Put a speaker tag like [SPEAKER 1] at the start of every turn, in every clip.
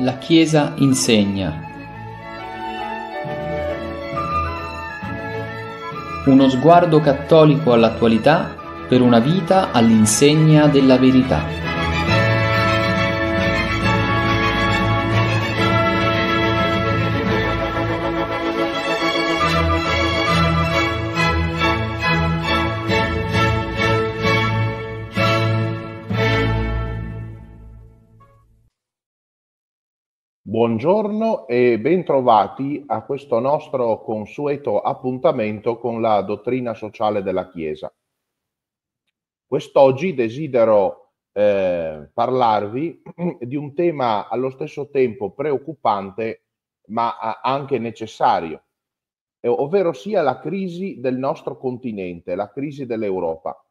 [SPEAKER 1] La Chiesa insegna. Uno sguardo cattolico all'attualità per una vita all'insegna della verità. Buongiorno e bentrovati a questo nostro consueto appuntamento con la dottrina sociale della Chiesa. Quest'oggi desidero eh, parlarvi di un tema allo stesso tempo preoccupante ma eh, anche necessario, eh, ovvero sia la crisi del nostro continente, la crisi dell'Europa.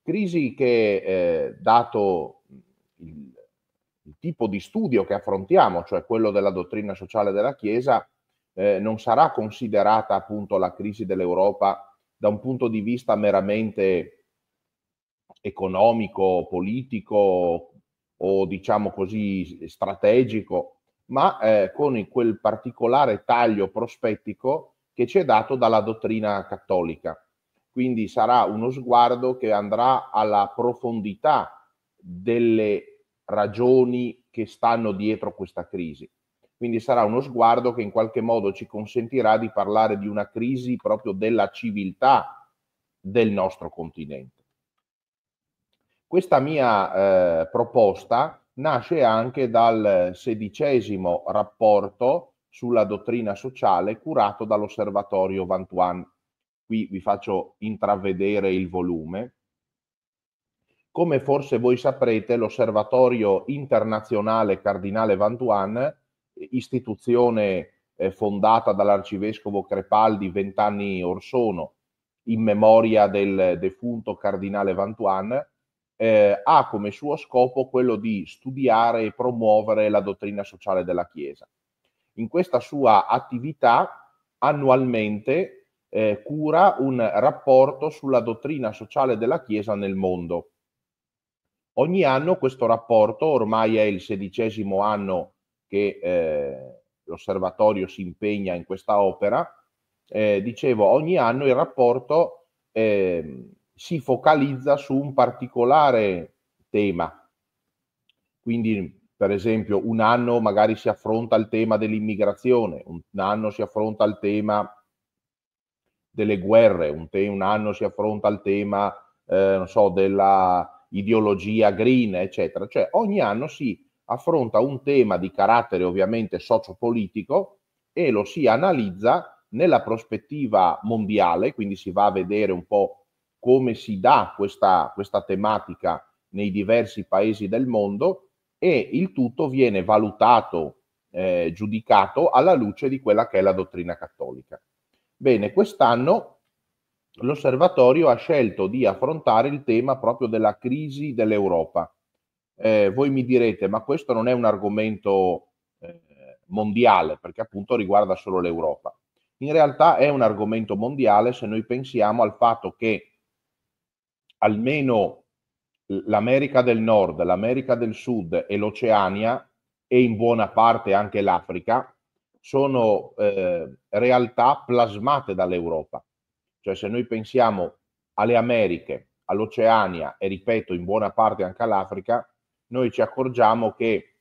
[SPEAKER 1] Crisi che, eh, dato il il tipo di studio che affrontiamo, cioè quello della dottrina sociale della Chiesa, eh, non sarà considerata appunto la crisi dell'Europa da un punto di vista meramente economico, politico o diciamo così strategico, ma eh, con quel particolare taglio prospettico che ci è dato dalla dottrina cattolica. Quindi sarà uno sguardo che andrà alla profondità delle ragioni che stanno dietro questa crisi. Quindi sarà uno sguardo che in qualche modo ci consentirà di parlare di una crisi proprio della civiltà del nostro continente. Questa mia eh, proposta nasce anche dal sedicesimo rapporto sulla dottrina sociale curato dall'osservatorio Vantuan. Qui vi faccio intravedere il volume come forse voi saprete, l'Osservatorio internazionale Cardinale Vantuan, istituzione eh, fondata dall'arcivescovo Crepaldi vent'anni or sono, in memoria del defunto Cardinale Vantuan, eh, ha come suo scopo quello di studiare e promuovere la dottrina sociale della Chiesa. In questa sua attività annualmente eh, cura un rapporto sulla dottrina sociale della Chiesa nel mondo Ogni anno questo rapporto, ormai è il sedicesimo anno che eh, l'osservatorio si impegna in questa opera, eh, dicevo, ogni anno il rapporto eh, si focalizza su un particolare tema. Quindi, per esempio, un anno magari si affronta il tema dell'immigrazione, un anno si affronta il tema delle guerre, un, te- un anno si affronta il tema, eh, non so, della, ideologia green, eccetera. Cioè ogni anno si affronta un tema di carattere ovviamente sociopolitico e lo si analizza nella prospettiva mondiale, quindi si va a vedere un po' come si dà questa, questa tematica nei diversi paesi del mondo e il tutto viene valutato, eh, giudicato alla luce di quella che è la dottrina cattolica. Bene, quest'anno l'osservatorio ha scelto di affrontare il tema proprio della crisi dell'Europa. Eh, voi mi direte, ma questo non è un argomento eh, mondiale, perché appunto riguarda solo l'Europa. In realtà è un argomento mondiale se noi pensiamo al fatto che almeno l'America del Nord, l'America del Sud e l'Oceania, e in buona parte anche l'Africa, sono eh, realtà plasmate dall'Europa cioè se noi pensiamo alle Americhe, all'Oceania e ripeto in buona parte anche all'Africa, noi ci accorgiamo che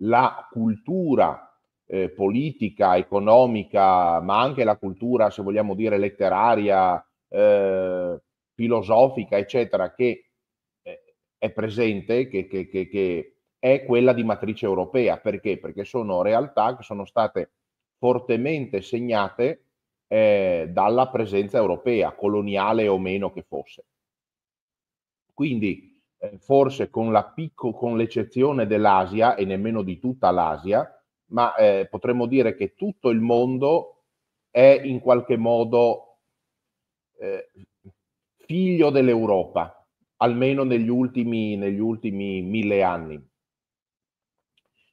[SPEAKER 1] la cultura eh, politica, economica, ma anche la cultura, se vogliamo dire, letteraria, eh, filosofica, eccetera, che eh, è presente, che, che, che, che, è quella di matrice europea. Perché? Perché sono realtà che sono state fortemente segnate eh, dalla presenza europea, coloniale o meno che fosse. Quindi eh, forse con, la picco, con l'eccezione dell'Asia e nemmeno di tutta l'Asia, ma eh, potremmo dire che tutto il mondo è in qualche modo eh, figlio dell'Europa, almeno negli ultimi, negli ultimi mille anni.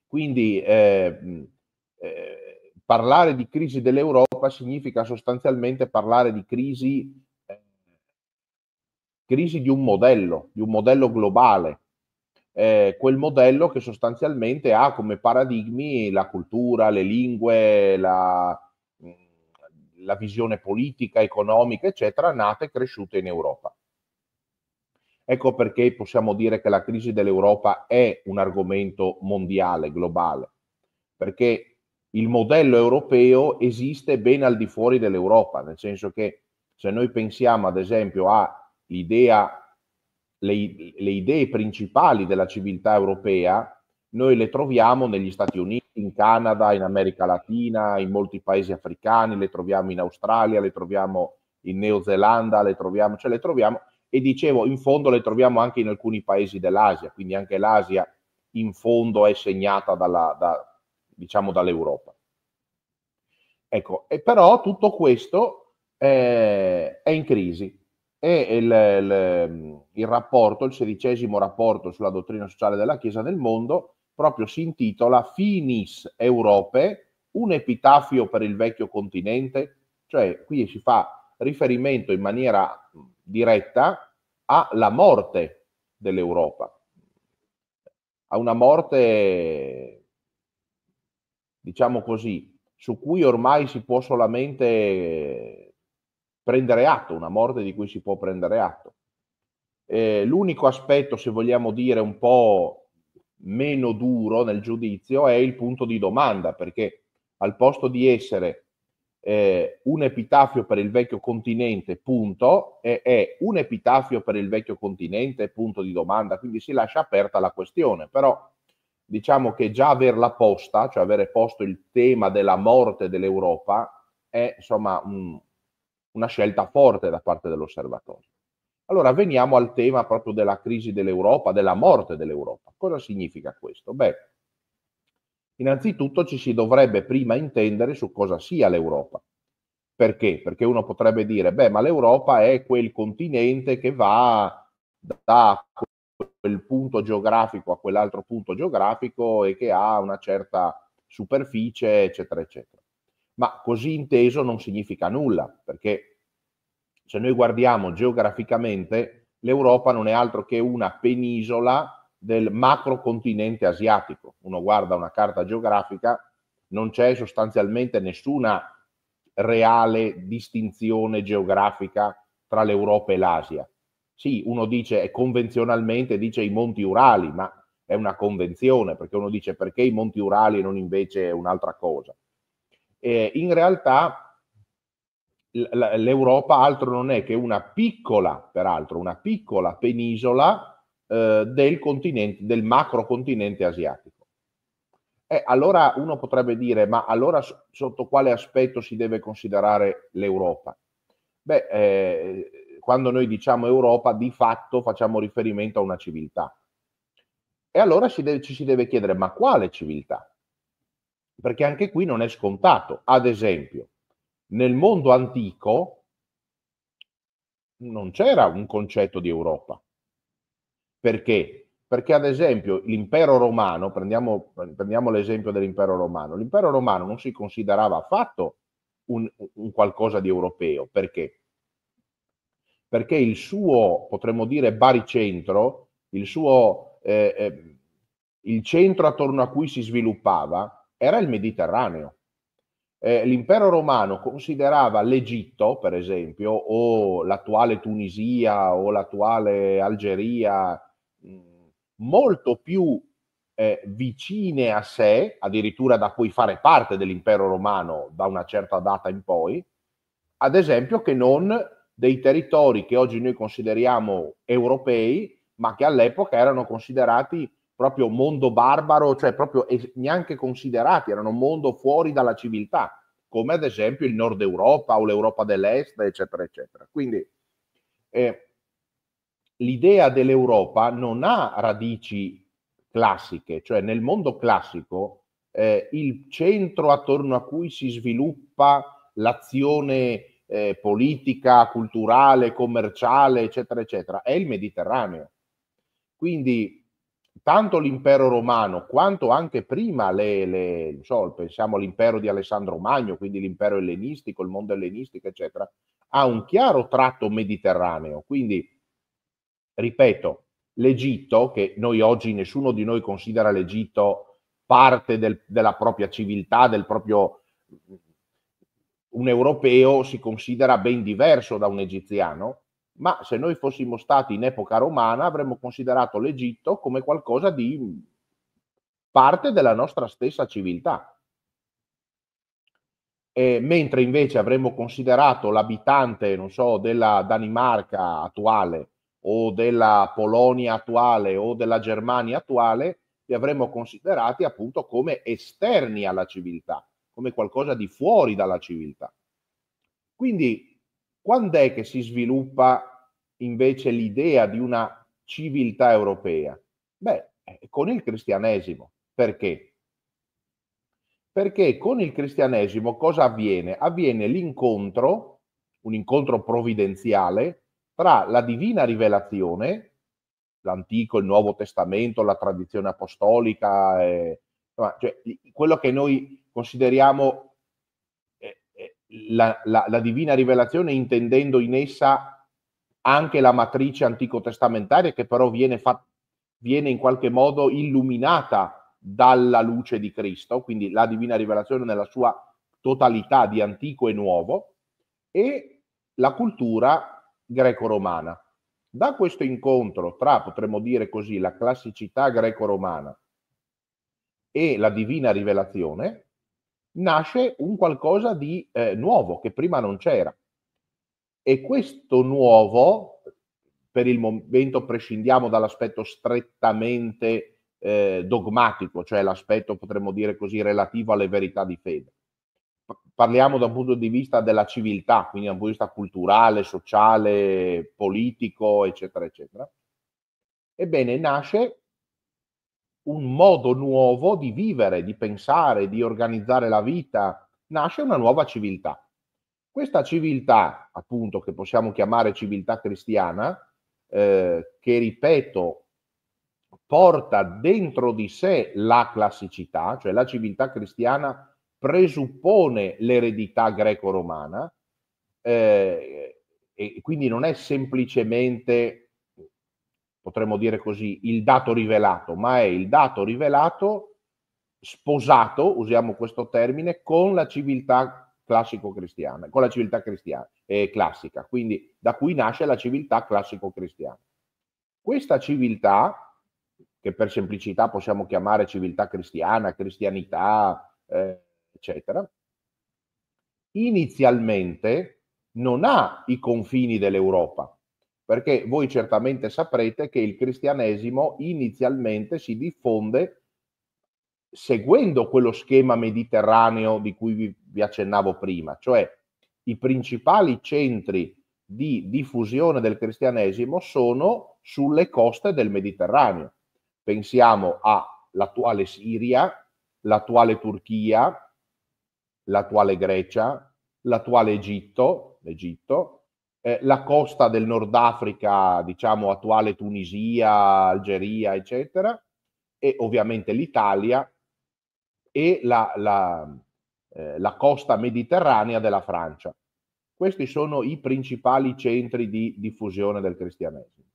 [SPEAKER 1] Quindi eh, eh, parlare di crisi dell'Europa significa sostanzialmente parlare di crisi, eh, crisi di un modello, di un modello globale, eh, quel modello che sostanzialmente ha come paradigmi la cultura, le lingue, la, mm, la visione politica, economica, eccetera, nata e cresciuta in Europa. Ecco perché possiamo dire che la crisi dell'Europa è un argomento mondiale, globale, perché il modello europeo esiste ben al di fuori dell'Europa, nel senso che se noi pensiamo ad esempio all'idea, le, le idee principali della civiltà europea, noi le troviamo negli Stati Uniti, in Canada, in America Latina, in molti paesi africani, le troviamo in Australia, le troviamo in Neozelanda, le troviamo, cioè le troviamo, e dicevo, in fondo le troviamo anche in alcuni paesi dell'Asia, quindi anche l'Asia in fondo è segnata dalla, da, diciamo, dall'Europa. Ecco, e però tutto questo eh, è in crisi e il, il, il, rapporto, il sedicesimo rapporto sulla dottrina sociale della Chiesa nel mondo, proprio si intitola Finis Europe, un epitafio per il vecchio continente, cioè qui si fa riferimento in maniera diretta alla morte dell'Europa, a una morte diciamo così, su cui ormai si può solamente prendere atto, una morte di cui si può prendere atto. Eh, l'unico aspetto, se vogliamo dire, un po' meno duro nel giudizio è il punto di domanda, perché al posto di essere eh, un epitafio per il vecchio continente, punto, è, è un epitafio per il vecchio continente, punto di domanda, quindi si lascia aperta la questione, però diciamo che già averla posta, cioè avere posto il tema della morte dell'Europa, è insomma un, una scelta forte da parte dell'osservatorio. Allora veniamo al tema proprio della crisi dell'Europa, della morte dell'Europa. Cosa significa questo? Beh, innanzitutto ci si dovrebbe prima intendere su cosa sia l'Europa. Perché? Perché uno potrebbe dire, beh, ma l'Europa è quel continente che va da quel punto geografico a quell'altro punto geografico e che ha una certa superficie, eccetera, eccetera. Ma così inteso non significa nulla, perché se noi guardiamo geograficamente, l'Europa non è altro che una penisola del macrocontinente asiatico. Uno guarda una carta geografica, non c'è sostanzialmente nessuna reale distinzione geografica tra l'Europa e l'Asia. Sì, uno dice convenzionalmente dice i monti Urali, ma è una convenzione perché uno dice perché i monti Urali e non invece un'altra cosa. Eh, in realtà l'Europa altro non è che una piccola, peraltro, una piccola penisola eh, del continente, del macrocontinente asiatico. Eh, allora uno potrebbe dire, ma allora sotto quale aspetto si deve considerare l'Europa? Beh, eh, quando noi diciamo Europa, di fatto facciamo riferimento a una civiltà. E allora ci, deve, ci si deve chiedere, ma quale civiltà? Perché anche qui non è scontato. Ad esempio, nel mondo antico non c'era un concetto di Europa. Perché? Perché ad esempio l'impero romano, prendiamo, prendiamo l'esempio dell'impero romano, l'impero romano non si considerava affatto un, un qualcosa di europeo. Perché? perché il suo, potremmo dire, baricentro, il suo, eh, eh, il centro attorno a cui si sviluppava era il Mediterraneo. Eh, l'impero romano considerava l'Egitto, per esempio, o l'attuale Tunisia o l'attuale Algeria, mm, molto più eh, vicine a sé, addirittura da cui fare parte dell'impero romano da una certa data in poi, ad esempio che non dei territori che oggi noi consideriamo europei, ma che all'epoca erano considerati proprio mondo barbaro, cioè proprio neanche considerati, erano mondo fuori dalla civiltà, come ad esempio il nord Europa o l'Europa dell'Est, eccetera, eccetera. Quindi eh, l'idea dell'Europa non ha radici classiche, cioè nel mondo classico eh, il centro attorno a cui si sviluppa l'azione eh, politica, culturale, commerciale, eccetera, eccetera, è il Mediterraneo. Quindi tanto l'impero romano quanto anche prima, le, le, so, pensiamo all'impero di Alessandro Magno, quindi l'impero ellenistico, il mondo ellenistico, eccetera, ha un chiaro tratto mediterraneo. Quindi, ripeto, l'Egitto, che noi oggi nessuno di noi considera l'Egitto parte del, della propria civiltà, del proprio un europeo si considera ben diverso da un egiziano, ma se noi fossimo stati in epoca romana avremmo considerato l'Egitto come qualcosa di mm, parte della nostra stessa civiltà. E, mentre invece avremmo considerato l'abitante, non so, della Danimarca attuale o della Polonia attuale o della Germania attuale, li avremmo considerati appunto come esterni alla civiltà come qualcosa di fuori dalla civiltà. Quindi, quando è che si sviluppa invece l'idea di una civiltà europea? Beh, eh, con il cristianesimo. Perché? Perché con il cristianesimo cosa avviene? Avviene l'incontro, un incontro provvidenziale, tra la divina rivelazione, l'Antico, il Nuovo Testamento, la tradizione apostolica, eh, cioè, quello che noi consideriamo eh, eh, la, la, la divina rivelazione, intendendo in essa anche la matrice antico testamentaria, che però viene, fa, viene in qualche modo illuminata dalla luce di Cristo, quindi la divina rivelazione nella sua totalità di antico e nuovo, e la cultura greco-romana. Da questo incontro tra, potremmo dire così, la classicità greco-romana e la divina rivelazione, nasce un qualcosa di eh, nuovo che prima non c'era. E questo nuovo, per il momento prescindiamo dall'aspetto strettamente eh, dogmatico, cioè l'aspetto potremmo dire così relativo alle verità di fede. Parliamo da un punto di vista della civiltà, quindi da un punto di vista culturale, sociale, politico, eccetera, eccetera. Ebbene, nasce un modo nuovo di vivere, di pensare, di organizzare la vita, nasce una nuova civiltà. Questa civiltà, appunto, che possiamo chiamare civiltà cristiana, eh, che ripeto, porta dentro di sé la classicità, cioè la civiltà cristiana presuppone l'eredità greco-romana eh, e quindi non è semplicemente potremmo dire così, il dato rivelato, ma è il dato rivelato sposato, usiamo questo termine, con la civiltà classico-cristiana, con la civiltà cristiana, eh, classica, quindi da cui nasce la civiltà classico-cristiana. Questa civiltà, che per semplicità possiamo chiamare civiltà cristiana, cristianità, eh, eccetera, inizialmente non ha i confini dell'Europa, perché voi certamente saprete che il cristianesimo inizialmente si diffonde seguendo quello schema mediterraneo di cui vi, vi accennavo prima, cioè i principali centri di diffusione del cristianesimo sono sulle coste del Mediterraneo. Pensiamo all'attuale Siria, l'attuale Turchia, l'attuale Grecia, l'attuale Egitto, l'Egitto eh, la costa del Nord Africa, diciamo attuale Tunisia, Algeria, eccetera, e ovviamente l'Italia e la, la, eh, la costa mediterranea della Francia. Questi sono i principali centri di diffusione del cristianesimo.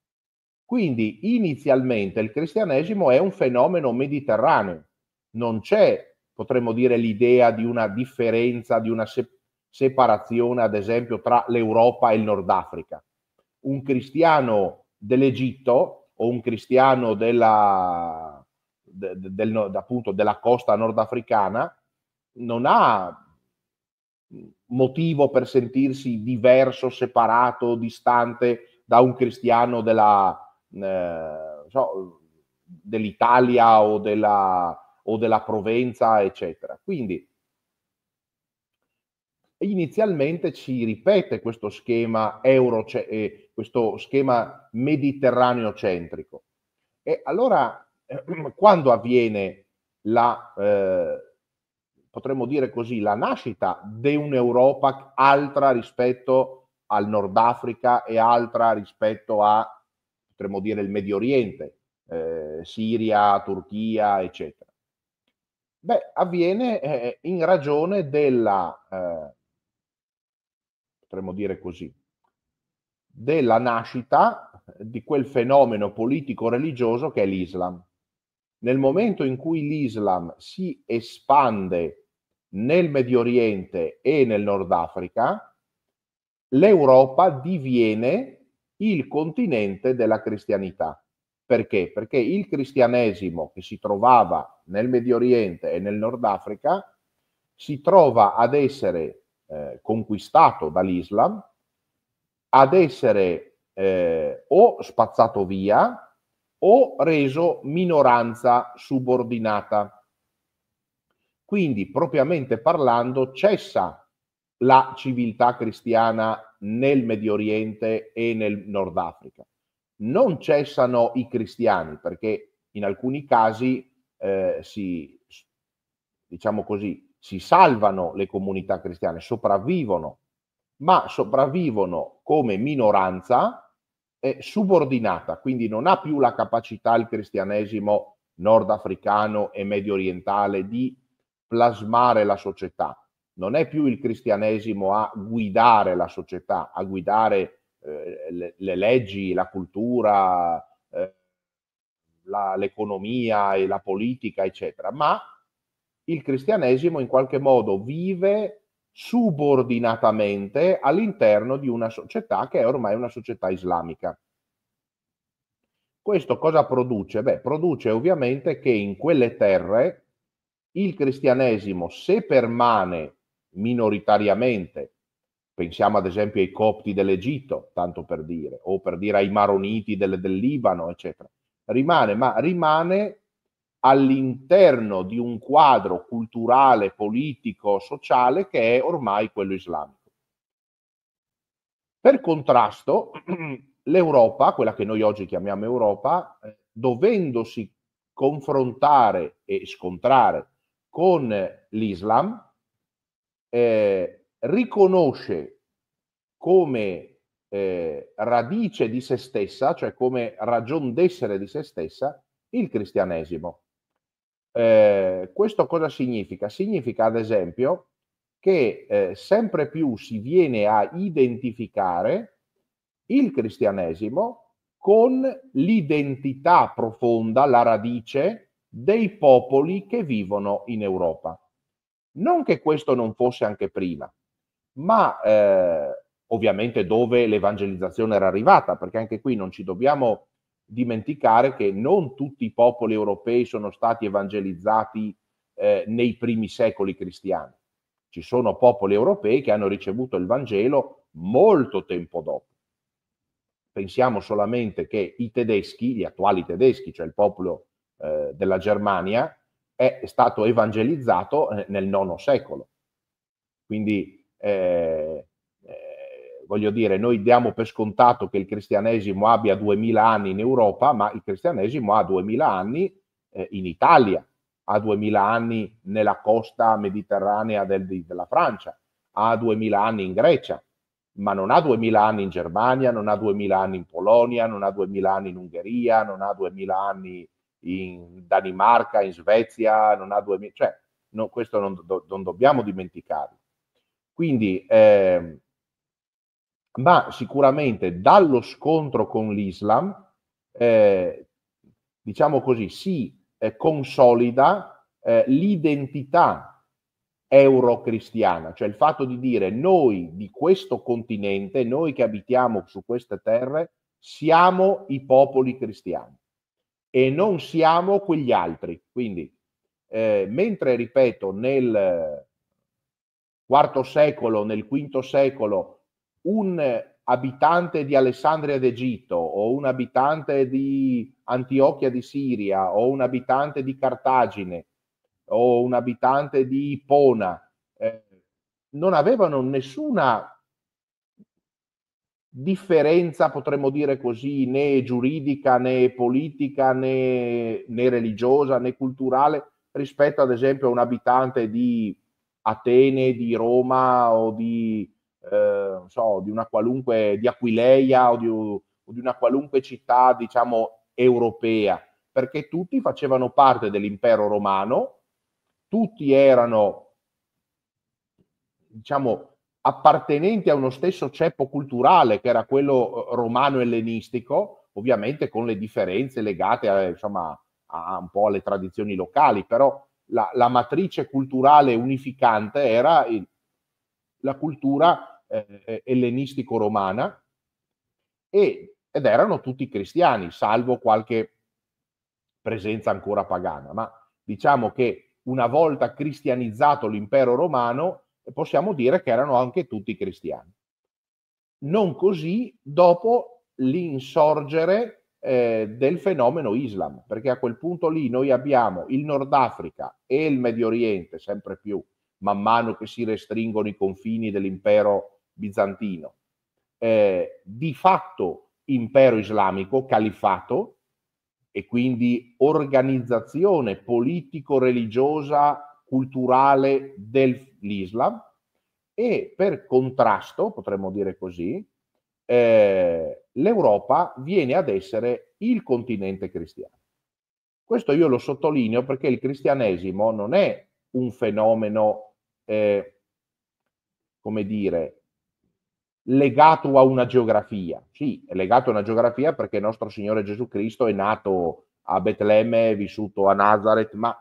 [SPEAKER 1] Quindi inizialmente il cristianesimo è un fenomeno mediterraneo, non c'è, potremmo dire, l'idea di una differenza, di una separazione separazione, ad esempio, tra l'Europa e il Nord Africa. Un cristiano dell'Egitto o un cristiano della, del, del, appunto, della costa nordafricana non ha motivo per sentirsi diverso, separato, distante da un cristiano della, eh, so, dell'Italia o della, o della Provenza, eccetera. Quindi inizialmente ci ripete questo schema, euro, cioè, eh, questo schema mediterraneo centrico. E allora ehm, quando avviene la, eh, potremmo dire così, la nascita di un'Europa altra rispetto al Nord Africa e altra rispetto a, potremmo dire, il Medio Oriente, eh, Siria, Turchia, eccetera? Beh, avviene eh, in ragione della eh, potremmo dire così, della nascita di quel fenomeno politico-religioso che è l'Islam. Nel momento in cui l'Islam si espande nel Medio Oriente e nel Nord Africa, l'Europa diviene il continente della cristianità. Perché? Perché il cristianesimo che si trovava nel Medio Oriente e nel Nord Africa si trova ad essere eh, conquistato dall'Islam ad essere eh, o spazzato via o reso minoranza subordinata. Quindi, propriamente parlando, cessa la civiltà cristiana nel Medio Oriente e nel Nord Africa. Non cessano i cristiani perché in alcuni casi eh, si, diciamo così, si salvano le comunità cristiane, sopravvivono, ma sopravvivono come minoranza eh, subordinata, quindi non ha più la capacità il cristianesimo nordafricano e medio orientale di plasmare la società. Non è più il cristianesimo a guidare la società, a guidare eh, le, le, leggi, la cultura, eh, la, l'economia e la politica, eccetera, ma il cristianesimo in qualche modo vive subordinatamente all'interno di una società che è ormai una società islamica. Questo cosa produce? Beh, produce ovviamente che in quelle terre il cristianesimo, se permane minoritariamente, pensiamo ad esempio ai copti dell'Egitto, tanto per dire, o per dire ai maroniti del, del Libano, eccetera, rimane, ma rimane all'interno di un quadro culturale, politico, sociale che è ormai quello islamico. Per contrasto, l'Europa, quella che noi oggi chiamiamo Europa, eh, dovendosi confrontare e scontrare con l'Islam, eh, riconosce come eh, radice di se stessa, cioè come ragion d'essere di se stessa, il cristianesimo. Eh, questo cosa significa? Significa ad esempio che eh, sempre più si viene a identificare il cristianesimo con l'identità profonda, la radice dei popoli che vivono in Europa. Non che questo non fosse anche prima, ma eh, ovviamente dove l'evangelizzazione era arrivata, perché anche qui non ci dobbiamo dimenticare che non tutti i popoli europei sono stati evangelizzati eh, nei primi secoli cristiani. Ci sono popoli europei che hanno ricevuto il Vangelo molto tempo dopo. Pensiamo solamente che i tedeschi, gli attuali tedeschi, cioè il popolo eh, della Germania, è stato evangelizzato eh, nel IX secolo. Quindi eh, voglio dire, noi diamo per scontato che il cristianesimo abbia 2000 anni in Europa, ma il cristianesimo ha 2000 anni eh, in Italia, ha 2000 anni nella costa mediterranea del, della Francia, ha 2000 anni in Grecia, ma non ha 2000 anni in Germania, non ha 2000 anni in Polonia, non ha 2000 anni in Ungheria, non ha 2000 anni in Danimarca, in Svezia, non ha 2000, cioè no, questo non, do, non dobbiamo dimenticarlo. Quindi eh, ma sicuramente dallo scontro con l'Islam, eh, diciamo così, si eh, consolida eh, l'identità eurocristiana, cioè il fatto di dire noi di questo continente, noi che abitiamo su queste terre, siamo i popoli cristiani e non siamo quegli altri. Quindi, eh, mentre, ripeto, nel IV eh, secolo, nel V secolo, un abitante di Alessandria d'Egitto o un abitante di Antiochia di Siria o un abitante di Cartagine o un abitante di Ipona eh, non avevano nessuna differenza, potremmo dire così, né giuridica né politica né, né religiosa né culturale rispetto ad esempio a un abitante di Atene, di Roma o di eh, so, di una qualunque, di Aquileia o di, o di una qualunque città, diciamo, europea, perché tutti facevano parte dell'impero romano, tutti erano, diciamo, appartenenti a uno stesso ceppo culturale che era quello eh, romano-ellenistico, ovviamente con le differenze legate a, insomma, a, un po' alle tradizioni locali, però la, la matrice culturale unificante era il, la cultura eh, ellenistico-romana e, ed erano tutti cristiani, salvo qualche presenza ancora pagana. Ma diciamo che una volta cristianizzato l'impero romano, possiamo dire che erano anche tutti cristiani. Non così dopo l'insorgere eh, del fenomeno Islam, perché a quel punto lì noi abbiamo il Nord Africa e il Medio Oriente, sempre più, man mano che si restringono i confini dell'impero bizantino, eh, di fatto impero islamico, califfato, e quindi organizzazione politico-religiosa culturale dell'Islam e per contrasto, potremmo dire così, eh, l'Europa viene ad essere il continente cristiano. Questo io lo sottolineo perché il cristianesimo non è un fenomeno, eh, come dire, legato a una geografia. Sì, è legato a una geografia perché nostro Signore Gesù Cristo è nato a Betlemme, è vissuto a Nazareth, ma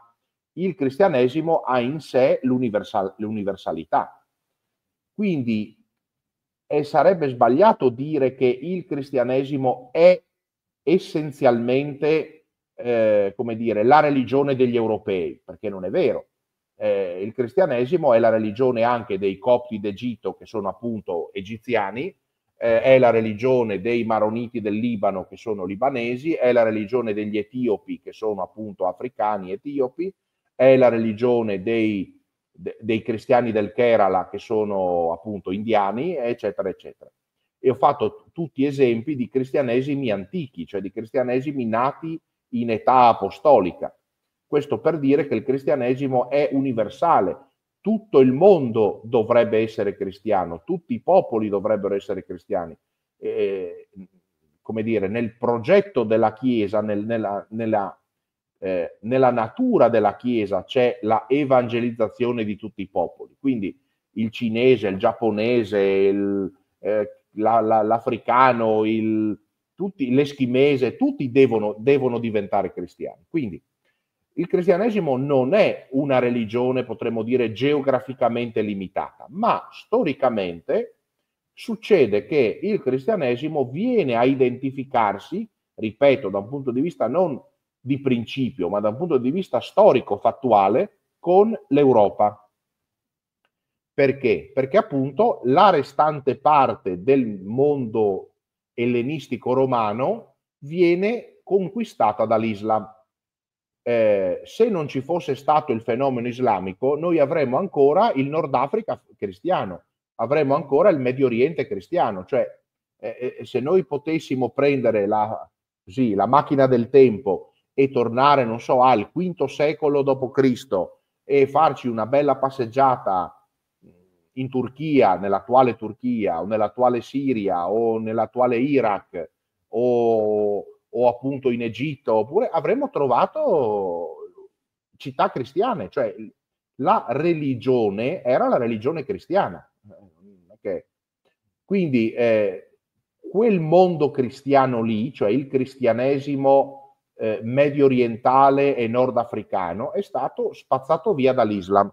[SPEAKER 1] il cristianesimo ha in sé l'universal, l'universalità. Quindi eh, sarebbe sbagliato dire che il cristianesimo è essenzialmente, eh, come dire, la religione degli europei, perché non è vero eh, il cristianesimo è la religione anche dei copti d'Egitto, che sono appunto egiziani, eh, è la religione dei maroniti del Libano, che sono libanesi, è la religione degli etiopi, che sono appunto africani etiopi, è la religione dei, de, dei cristiani del Kerala, che sono appunto indiani, eccetera, eccetera. E ho fatto t- tutti esempi di cristianesimi antichi, cioè di cristianesimi nati in età apostolica questo per dire che il cristianesimo è universale, tutto il mondo dovrebbe essere cristiano, tutti i popoli dovrebbero essere cristiani. E, come dire, nel progetto della Chiesa, nel, nella, nella, eh, nella, natura della Chiesa c'è la evangelizzazione di tutti i popoli. Quindi il cinese, il giapponese, il, eh, la, la, l'africano, il, tutti, l'eschimese, tutti devono, devono diventare cristiani. Quindi il cristianesimo non è una religione, potremmo dire, geograficamente limitata, ma storicamente succede che il cristianesimo viene a identificarsi, ripeto, da un punto di vista non di principio, ma da un punto di vista storico, fattuale, con l'Europa. Perché? Perché appunto la restante parte del mondo ellenistico romano viene conquistata dall'Islam eh, se non ci fosse stato il fenomeno islamico, noi avremmo ancora il Nord Africa cristiano, avremmo ancora il Medio Oriente cristiano, cioè eh, eh, eh, se noi potessimo prendere la, sì, la macchina del tempo e tornare, non so, al V secolo d.C. e farci una bella passeggiata in Turchia, nell'attuale Turchia o nell'attuale Siria o nell'attuale Iraq o o appunto in Egitto, oppure avremmo trovato città cristiane, cioè la religione era la religione cristiana. Okay. Quindi eh, quel mondo cristiano lì, cioè il cristianesimo eh, medio orientale e nordafricano, è stato spazzato via dall'Islam.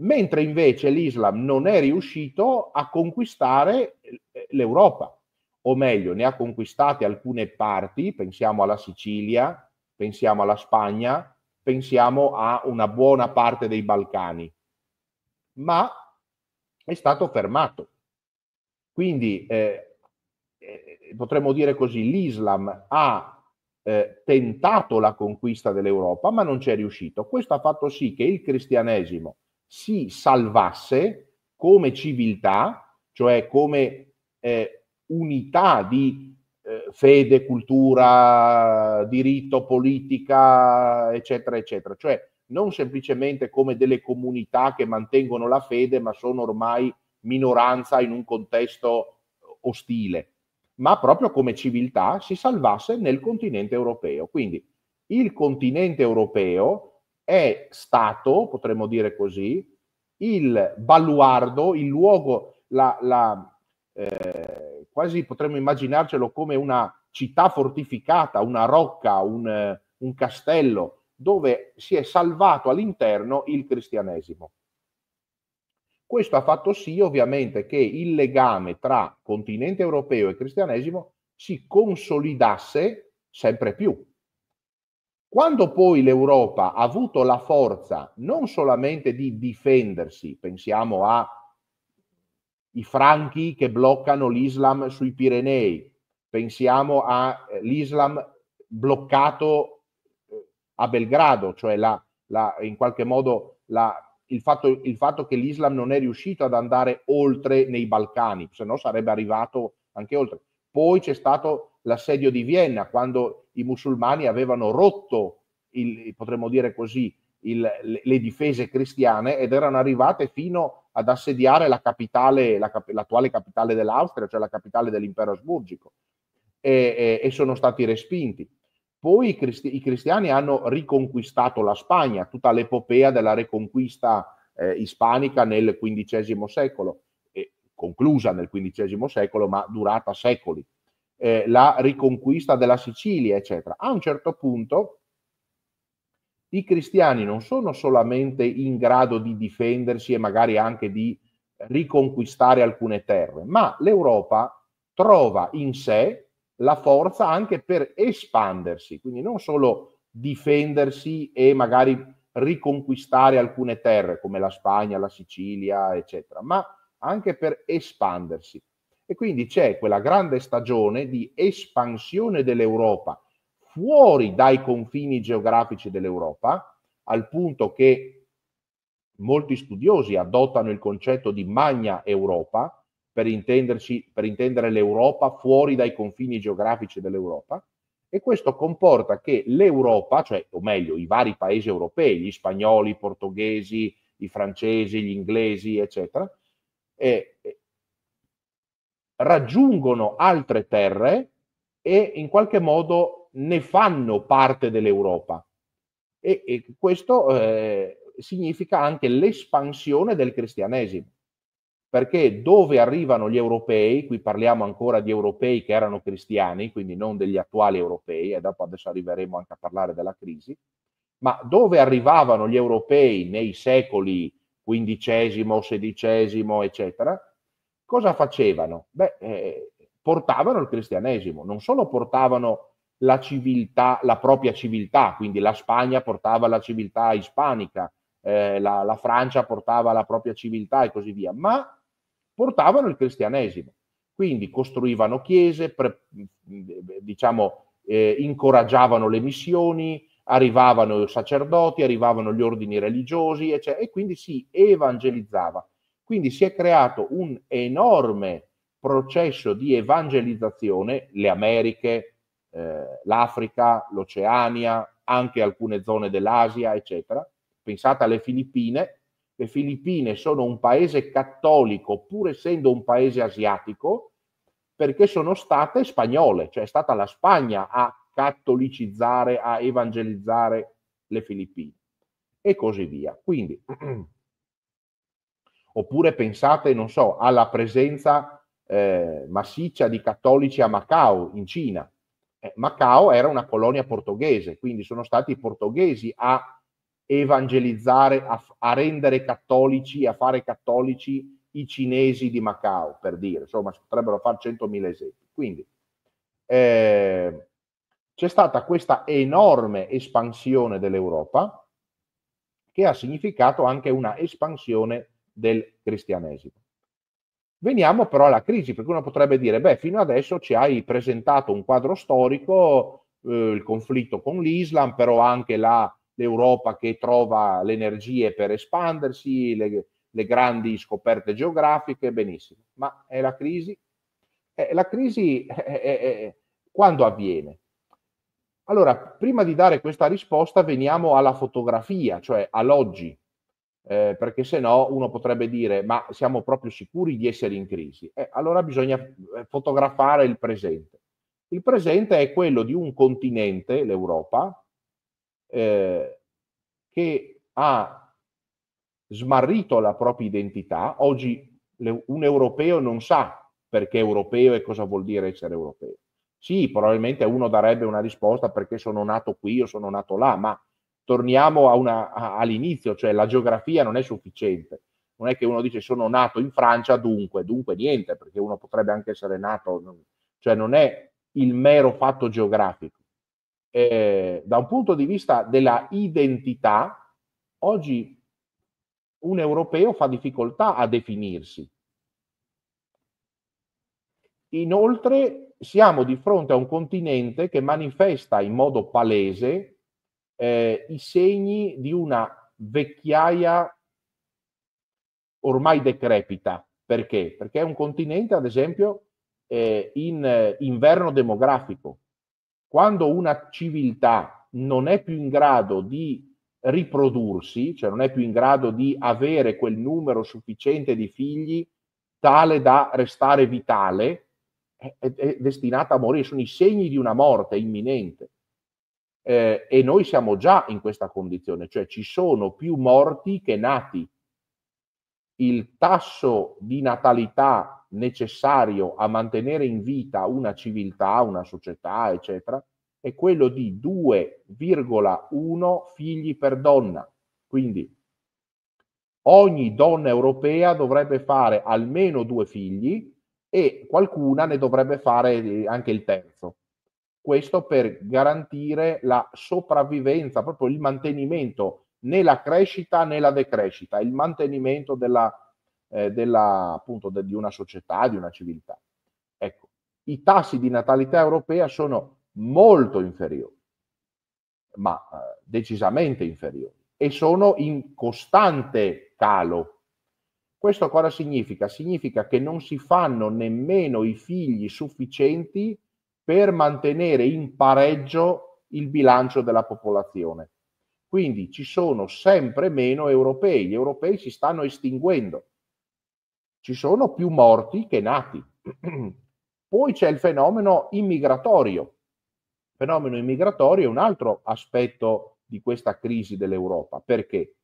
[SPEAKER 1] Mentre invece l'Islam non è riuscito a conquistare l'Europa o meglio, ne ha conquistate alcune parti, pensiamo alla Sicilia, pensiamo alla Spagna, pensiamo a una buona parte dei Balcani, ma è stato fermato. Quindi eh, eh, potremmo dire così, l'Islam ha eh, tentato la conquista dell'Europa, ma non ci è riuscito. Questo ha fatto sì che il cristianesimo si salvasse come civiltà, cioè come eh, unità di eh, fede, cultura, diritto, politica, eccetera, eccetera. Cioè non semplicemente come delle comunità che mantengono la fede ma sono ormai minoranza in un contesto eh, ostile, ma proprio come civiltà si salvasse nel continente europeo. Quindi il continente europeo è stato, potremmo dire così, il baluardo, il luogo, la, la, eh, quasi potremmo immaginarcelo come una città fortificata, una rocca, un, eh, un castello, dove si è salvato all'interno il cristianesimo. Questo ha fatto sì ovviamente che il legame tra continente europeo e cristianesimo si consolidasse sempre più. Quando poi l'Europa ha avuto la forza non solamente di difendersi, pensiamo a i franchi che bloccano l'Islam sui Pirenei, pensiamo all'Islam eh, bloccato eh, a Belgrado, cioè la, la, in qualche modo la, il, fatto, il, fatto, che l'Islam non è riuscito ad andare oltre nei Balcani, se no sarebbe arrivato anche oltre. Poi c'è stato l'assedio di Vienna, quando i musulmani avevano rotto, il, potremmo dire così, il, le, le difese cristiane ed erano arrivate fino a ad assediare la capitale, la cap- l'attuale capitale dell'Austria, cioè la capitale dell'impero asburgico, e, e, e sono stati respinti. Poi i, cristi- i, cristiani hanno riconquistato la Spagna, tutta l'epopea della reconquista eh, ispanica nel XV secolo, eh, conclusa nel XV secolo, ma durata secoli. Eh, la riconquista della Sicilia, eccetera. A un certo punto, i cristiani non sono solamente in grado di difendersi e magari anche di riconquistare alcune terre, ma l'Europa trova in sé la forza anche per espandersi, quindi non solo difendersi e magari riconquistare alcune terre come la Spagna, la Sicilia, eccetera, ma anche per espandersi. E quindi c'è quella grande stagione di espansione dell'Europa fuori dai confini geografici dell'Europa, al punto che molti studiosi adottano il concetto di magna Europa, per, per intendere l'Europa fuori dai confini geografici dell'Europa, e questo comporta che l'Europa, cioè, o meglio, i vari paesi europei, gli spagnoli, i portoghesi, i francesi, gli inglesi, eccetera, eh, eh raggiungono altre terre e in qualche modo ne fanno parte dell'Europa. E, e questo eh, significa anche l'espansione del cristianesimo, perché dove arrivano gli europei, qui parliamo ancora di europei che erano cristiani, quindi non degli attuali europei, e dopo adesso arriveremo anche a parlare della crisi, ma dove arrivavano gli europei nei secoli XV, XVI, eccetera, cosa facevano? Beh, eh, portavano il cristianesimo, non solo portavano la civiltà, la propria civiltà, quindi la Spagna portava la civiltà ispanica, eh, la, la Francia portava la propria civiltà e così via, ma portavano il cristianesimo. Quindi costruivano chiese, pre, diciamo, eh, incoraggiavano le missioni, arrivavano i sacerdoti, arrivavano gli ordini religiosi, eccetera, e quindi si evangelizzava. Quindi si è creato un enorme processo di evangelizzazione, le Americhe, eh, l'Africa, l'Oceania, anche alcune zone dell'Asia, eccetera. Pensate alle Filippine. Le Filippine sono un paese cattolico, pur essendo un paese asiatico, perché sono state spagnole, cioè è stata la Spagna a cattolicizzare, a evangelizzare le Filippine e così via. Quindi, oppure pensate, non so, alla presenza eh, massiccia di cattolici a Macao, in Cina, eh, Macao era una colonia portoghese, quindi sono stati i portoghesi a evangelizzare, a, a, rendere cattolici, a fare cattolici i cinesi di Macao, per dire, insomma, si potrebbero fare centomila esempi. Quindi eh, c'è stata questa enorme espansione dell'Europa che ha significato anche una espansione del cristianesimo. Veniamo però alla crisi, perché uno potrebbe dire, beh, fino adesso ci hai presentato un quadro storico, eh, il conflitto con l'Islam, però anche la, l'Europa che trova le energie per espandersi, le, le grandi scoperte geografiche, benissimo. Ma è la crisi? Eh, la crisi è, è, è, quando avviene? Allora, prima di dare questa risposta, veniamo alla fotografia, cioè all'oggi eh, perché se no uno potrebbe dire ma siamo proprio sicuri di essere in crisi? Eh, allora bisogna eh, fotografare il presente. Il presente è quello di un continente, l'Europa, eh, che ha smarrito la propria identità. Oggi le, un europeo non sa perché è europeo e cosa vuol dire essere europeo. Sì, probabilmente uno darebbe una risposta perché sono nato qui o sono nato là, ma torniamo una, a, all'inizio, cioè la geografia non è sufficiente. Non è che uno dice sono nato in Francia, dunque, dunque niente, perché uno potrebbe anche essere nato, cioè non è il mero fatto geografico. Eh, da un punto di vista della identità, oggi un europeo fa difficoltà a definirsi. Inoltre siamo di fronte a un continente che manifesta in modo palese eh, i segni di una vecchiaia ormai decrepita. Perché? Perché è un continente, ad esempio, eh, in eh, inverno demografico. Quando una civiltà non è più in grado di riprodursi, cioè non è più in grado di avere quel numero sufficiente di figli tale da restare vitale, è, è, è destinata a morire. Sono i segni di una morte imminente eh, e noi siamo già in questa condizione, cioè ci sono più morti che nati. Il tasso di natalità necessario a mantenere in vita una civiltà, una società, eccetera, è quello di 2,1 figli per donna. Quindi ogni donna europea dovrebbe fare almeno due figli e qualcuna ne dovrebbe fare anche il terzo questo per garantire la sopravvivenza, proprio il mantenimento, né la crescita né la decrescita, il mantenimento della, eh, della, appunto, de, di una società, di una civiltà. Ecco, i tassi di natalità europea sono molto inferiori, ma eh, decisamente inferiori, e sono in costante calo. Questo cosa significa? Significa che non si fanno nemmeno i figli sufficienti per mantenere in pareggio il bilancio della popolazione. Quindi ci sono sempre meno europei, gli europei si stanno estinguendo, ci sono più morti che nati. Poi c'è il fenomeno immigratorio. Il fenomeno immigratorio è un altro aspetto di questa crisi dell'Europa. Perché?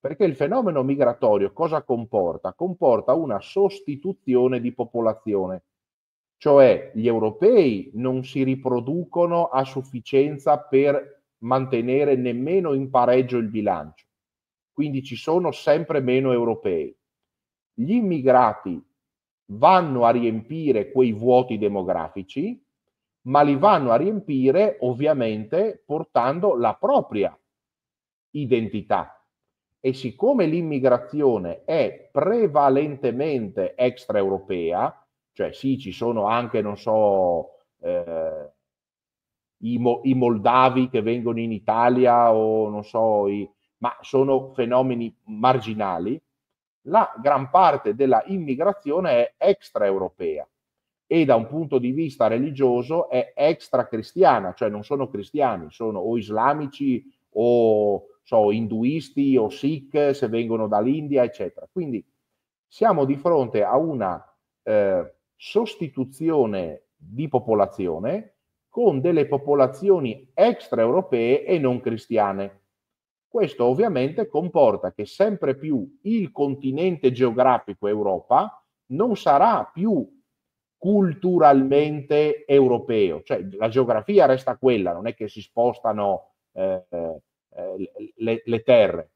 [SPEAKER 1] Perché il fenomeno migratorio cosa comporta? Comporta una sostituzione di popolazione cioè gli europei non si riproducono a sufficienza per mantenere nemmeno in pareggio il bilancio, quindi ci sono sempre meno europei. Gli immigrati vanno a riempire quei vuoti demografici, ma li vanno a riempire ovviamente portando la propria identità. E siccome l'immigrazione è prevalentemente extraeuropea, cioè sì, ci sono anche, non so, eh, i, mo- i, moldavi che vengono in Italia o non so, i- ma sono fenomeni marginali. La gran parte della immigrazione è extraeuropea e da un punto di vista religioso è extracristiana, cioè non sono cristiani, sono o islamici o so, induisti o sikh se vengono dall'India, eccetera. Quindi siamo di fronte a una eh, sostituzione di popolazione con delle popolazioni extraeuropee e non cristiane. Questo ovviamente comporta che sempre più il continente geografico Europa non sarà più culturalmente europeo, cioè la geografia resta quella, non è che si spostano eh, eh le, le terre,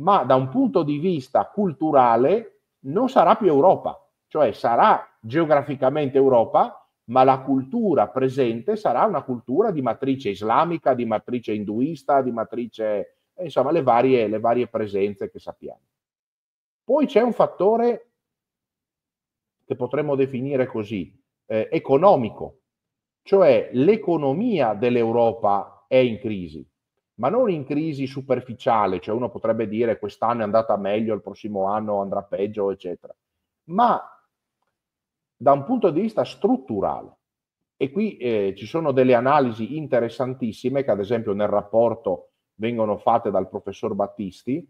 [SPEAKER 1] ma da un punto di vista culturale non sarà più Europa, cioè sarà geograficamente Europa, ma la cultura presente sarà una cultura di matrice islamica, di matrice induista, di matrice, eh, insomma, le varie, le varie presenze che sappiamo. Poi c'è un fattore che potremmo definire così, eh, economico, cioè l'economia dell'Europa è in crisi, ma non in crisi superficiale, cioè uno potrebbe dire quest'anno è andata meglio, il prossimo anno andrà peggio, eccetera, ma da un punto di vista strutturale. E qui eh, ci sono delle analisi interessantissime che ad esempio nel rapporto vengono fatte dal professor Battisti,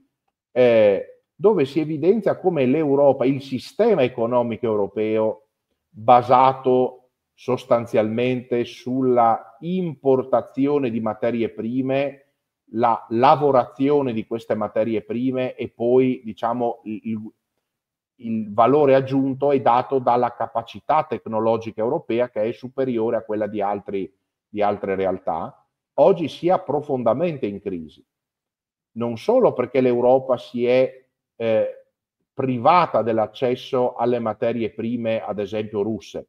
[SPEAKER 1] eh, dove si evidenzia come l'Europa, il sistema economico europeo basato sostanzialmente sulla importazione di materie prime, la lavorazione di queste materie prime e poi diciamo il, il valore aggiunto è dato dalla capacità tecnologica europea che è superiore a quella di, altri, di altre realtà, oggi sia profondamente in crisi. Non solo perché l'Europa si è eh, privata dell'accesso alle materie prime, ad esempio russe,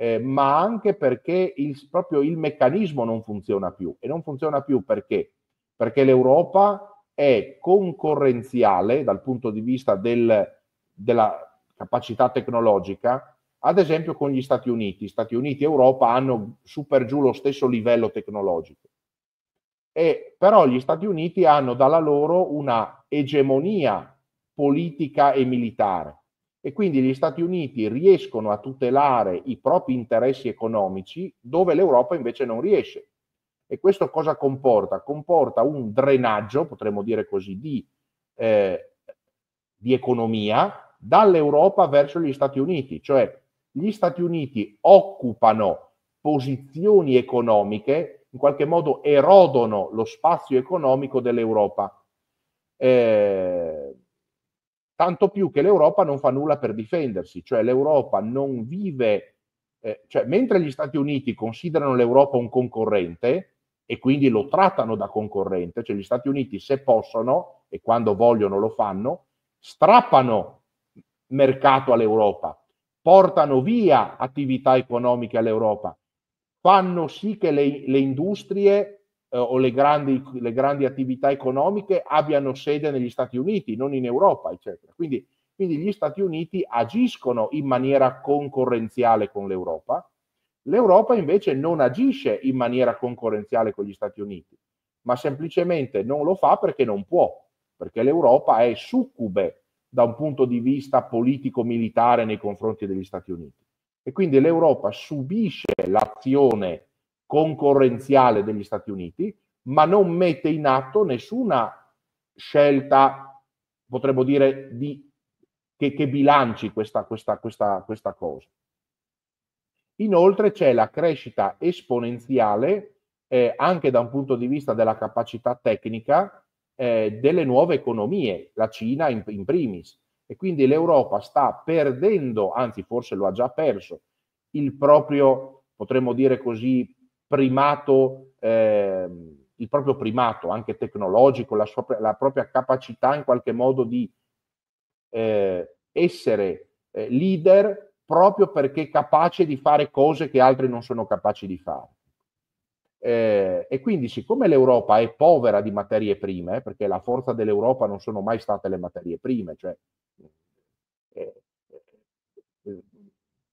[SPEAKER 1] eh, ma anche perché il, proprio il meccanismo non funziona più. E non funziona più perché? Perché l'Europa è concorrenziale dal punto di vista del della capacità tecnologica, ad esempio con gli Stati Uniti. Stati Uniti e Europa hanno super giù lo stesso livello tecnologico. E, però gli Stati Uniti hanno dalla loro una egemonia politica e militare e quindi gli Stati Uniti riescono a tutelare i propri interessi economici dove l'Europa invece non riesce. E questo cosa comporta? Comporta un drenaggio, potremmo dire così, di, eh, di economia dall'Europa verso gli Stati Uniti, cioè gli Stati Uniti occupano posizioni economiche, in qualche modo erodono lo spazio economico dell'Europa. Eh, tanto più che l'Europa non fa nulla per difendersi, cioè l'Europa non vive, eh, cioè mentre gli Stati Uniti considerano l'Europa un concorrente e quindi lo trattano da concorrente, cioè gli Stati Uniti se possono e quando vogliono lo fanno, strappano mercato all'Europa, portano via attività economiche all'Europa, fanno sì che le, le industrie eh, o le grandi, le grandi, attività economiche abbiano sede negli Stati Uniti, non in Europa, eccetera. Quindi, quindi gli Stati Uniti agiscono in maniera concorrenziale con l'Europa, l'Europa invece non agisce in maniera concorrenziale con gli Stati Uniti, ma semplicemente non lo fa perché non può, perché l'Europa è succube da un punto di vista politico-militare nei confronti degli Stati Uniti. E quindi l'Europa subisce l'azione concorrenziale degli Stati Uniti, ma non mette in atto nessuna scelta, potremmo dire, di, che, che, bilanci questa, questa, questa, questa cosa. Inoltre c'è la crescita esponenziale, eh, anche da un punto di vista della capacità tecnica, eh, delle nuove economie, la Cina in, in primis. E quindi l'Europa sta perdendo, anzi forse lo ha già perso, il proprio, potremmo dire così, primato, eh, il proprio primato anche tecnologico, la, sua, la, propria capacità in qualche modo di eh, essere eh, leader proprio perché è capace di fare cose che altri non sono capaci di fare. Eh, e quindi, siccome l'Europa è povera di materie prime, perché la forza dell'Europa non sono mai state le materie prime, cioè eh, eh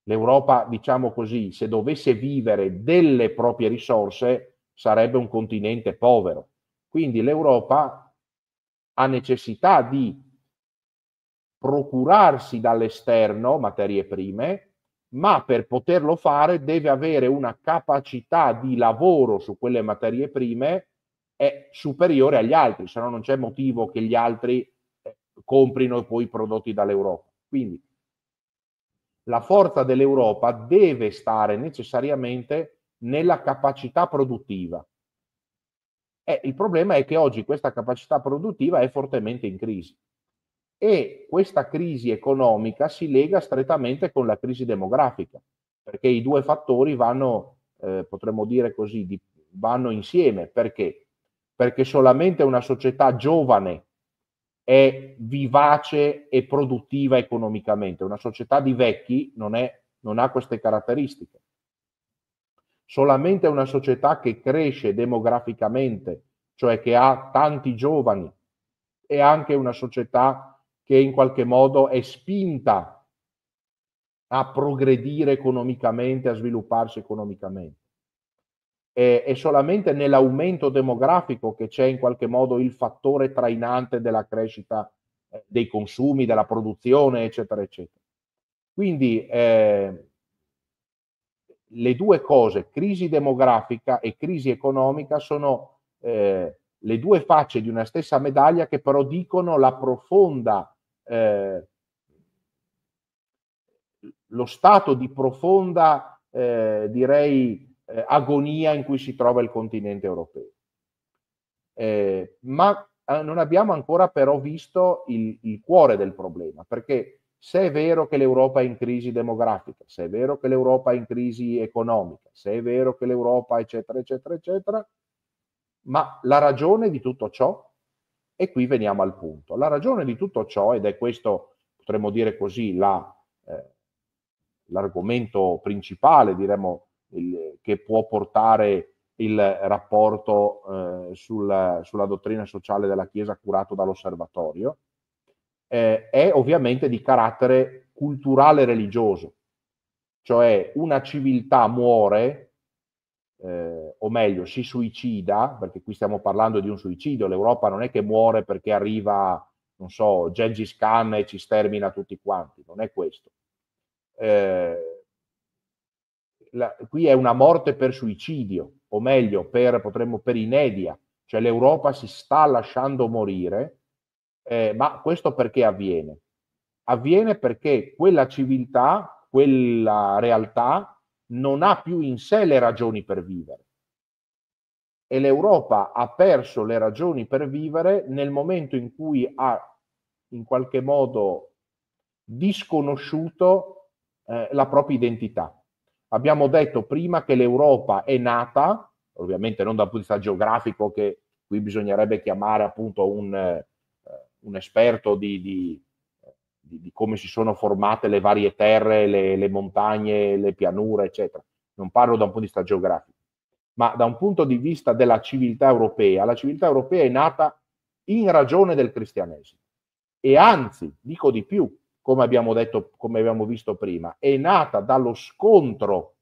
[SPEAKER 1] l'Europa, diciamo così, se dovesse vivere delle proprie risorse, sarebbe un continente povero. Quindi l'Europa ha necessità di procurarsi dall'esterno materie prime ma per poterlo fare deve avere una capacità di lavoro su quelle materie prime è eh, superiore agli altri, se no non c'è motivo che gli altri eh, comprino poi i prodotti dall'Europa. Quindi la forza dell'Europa deve stare necessariamente nella capacità produttiva. E eh, il problema è che oggi questa capacità produttiva è fortemente in crisi e questa crisi economica si lega strettamente con la crisi demografica, perché i due fattori vanno, eh, potremmo dire così, di, vanno insieme. Perché? Perché solamente una società giovane è vivace e produttiva economicamente, una società di vecchi non, è, non ha queste caratteristiche. Solamente una società che cresce demograficamente, cioè che ha tanti giovani, è anche una società che in qualche modo è spinta a progredire economicamente, a svilupparsi economicamente. E, è solamente nell'aumento demografico che c'è in qualche modo il fattore trainante della crescita eh, dei consumi, della produzione, eccetera, eccetera. Quindi eh, le due cose, crisi demografica e crisi economica, sono eh, le due facce di una stessa medaglia che però dicono la profonda eh, lo stato di profonda, eh, direi, eh, agonia in cui si trova il continente europeo. Eh, ma eh, non abbiamo ancora però visto il, il cuore del problema, perché se è vero che l'Europa è in crisi demografica, se è vero che l'Europa è in crisi economica, se è vero che l'Europa, eccetera, eccetera, eccetera, ma la ragione di tutto ciò e qui veniamo al punto. La ragione di tutto ciò, ed è questo, potremmo dire così, la, eh, l'argomento principale, diremmo, il, che può portare il rapporto eh, sul, sulla dottrina sociale della Chiesa curato dall'osservatorio, eh, è ovviamente di carattere culturale religioso, cioè una civiltà muore eh, o meglio, si suicida, perché qui stiamo parlando di un suicidio, l'Europa non è che muore perché arriva, non so, Gengis Khan e ci stermina tutti quanti, non è questo. Eh, la, qui è una morte per suicidio, o meglio, per, potremmo, per inedia, cioè l'Europa si sta lasciando morire, eh, ma questo perché avviene? Avviene perché quella civiltà, quella realtà non ha più in sé le ragioni per vivere. E l'Europa ha perso le ragioni per vivere nel momento in cui ha in qualche modo disconosciuto eh, la propria identità. Abbiamo detto prima che l'Europa è nata, ovviamente non dal punto di vista geografico, che qui bisognerebbe chiamare appunto un, eh, un esperto di, di di, di, come si sono formate le varie terre, le, le, montagne, le pianure, eccetera. Non parlo da un punto di vista geografico, ma da un punto di vista della civiltà europea. La civiltà europea è nata in ragione del cristianesimo. E anzi, dico di più, come abbiamo, detto, come abbiamo visto prima, è nata dallo scontro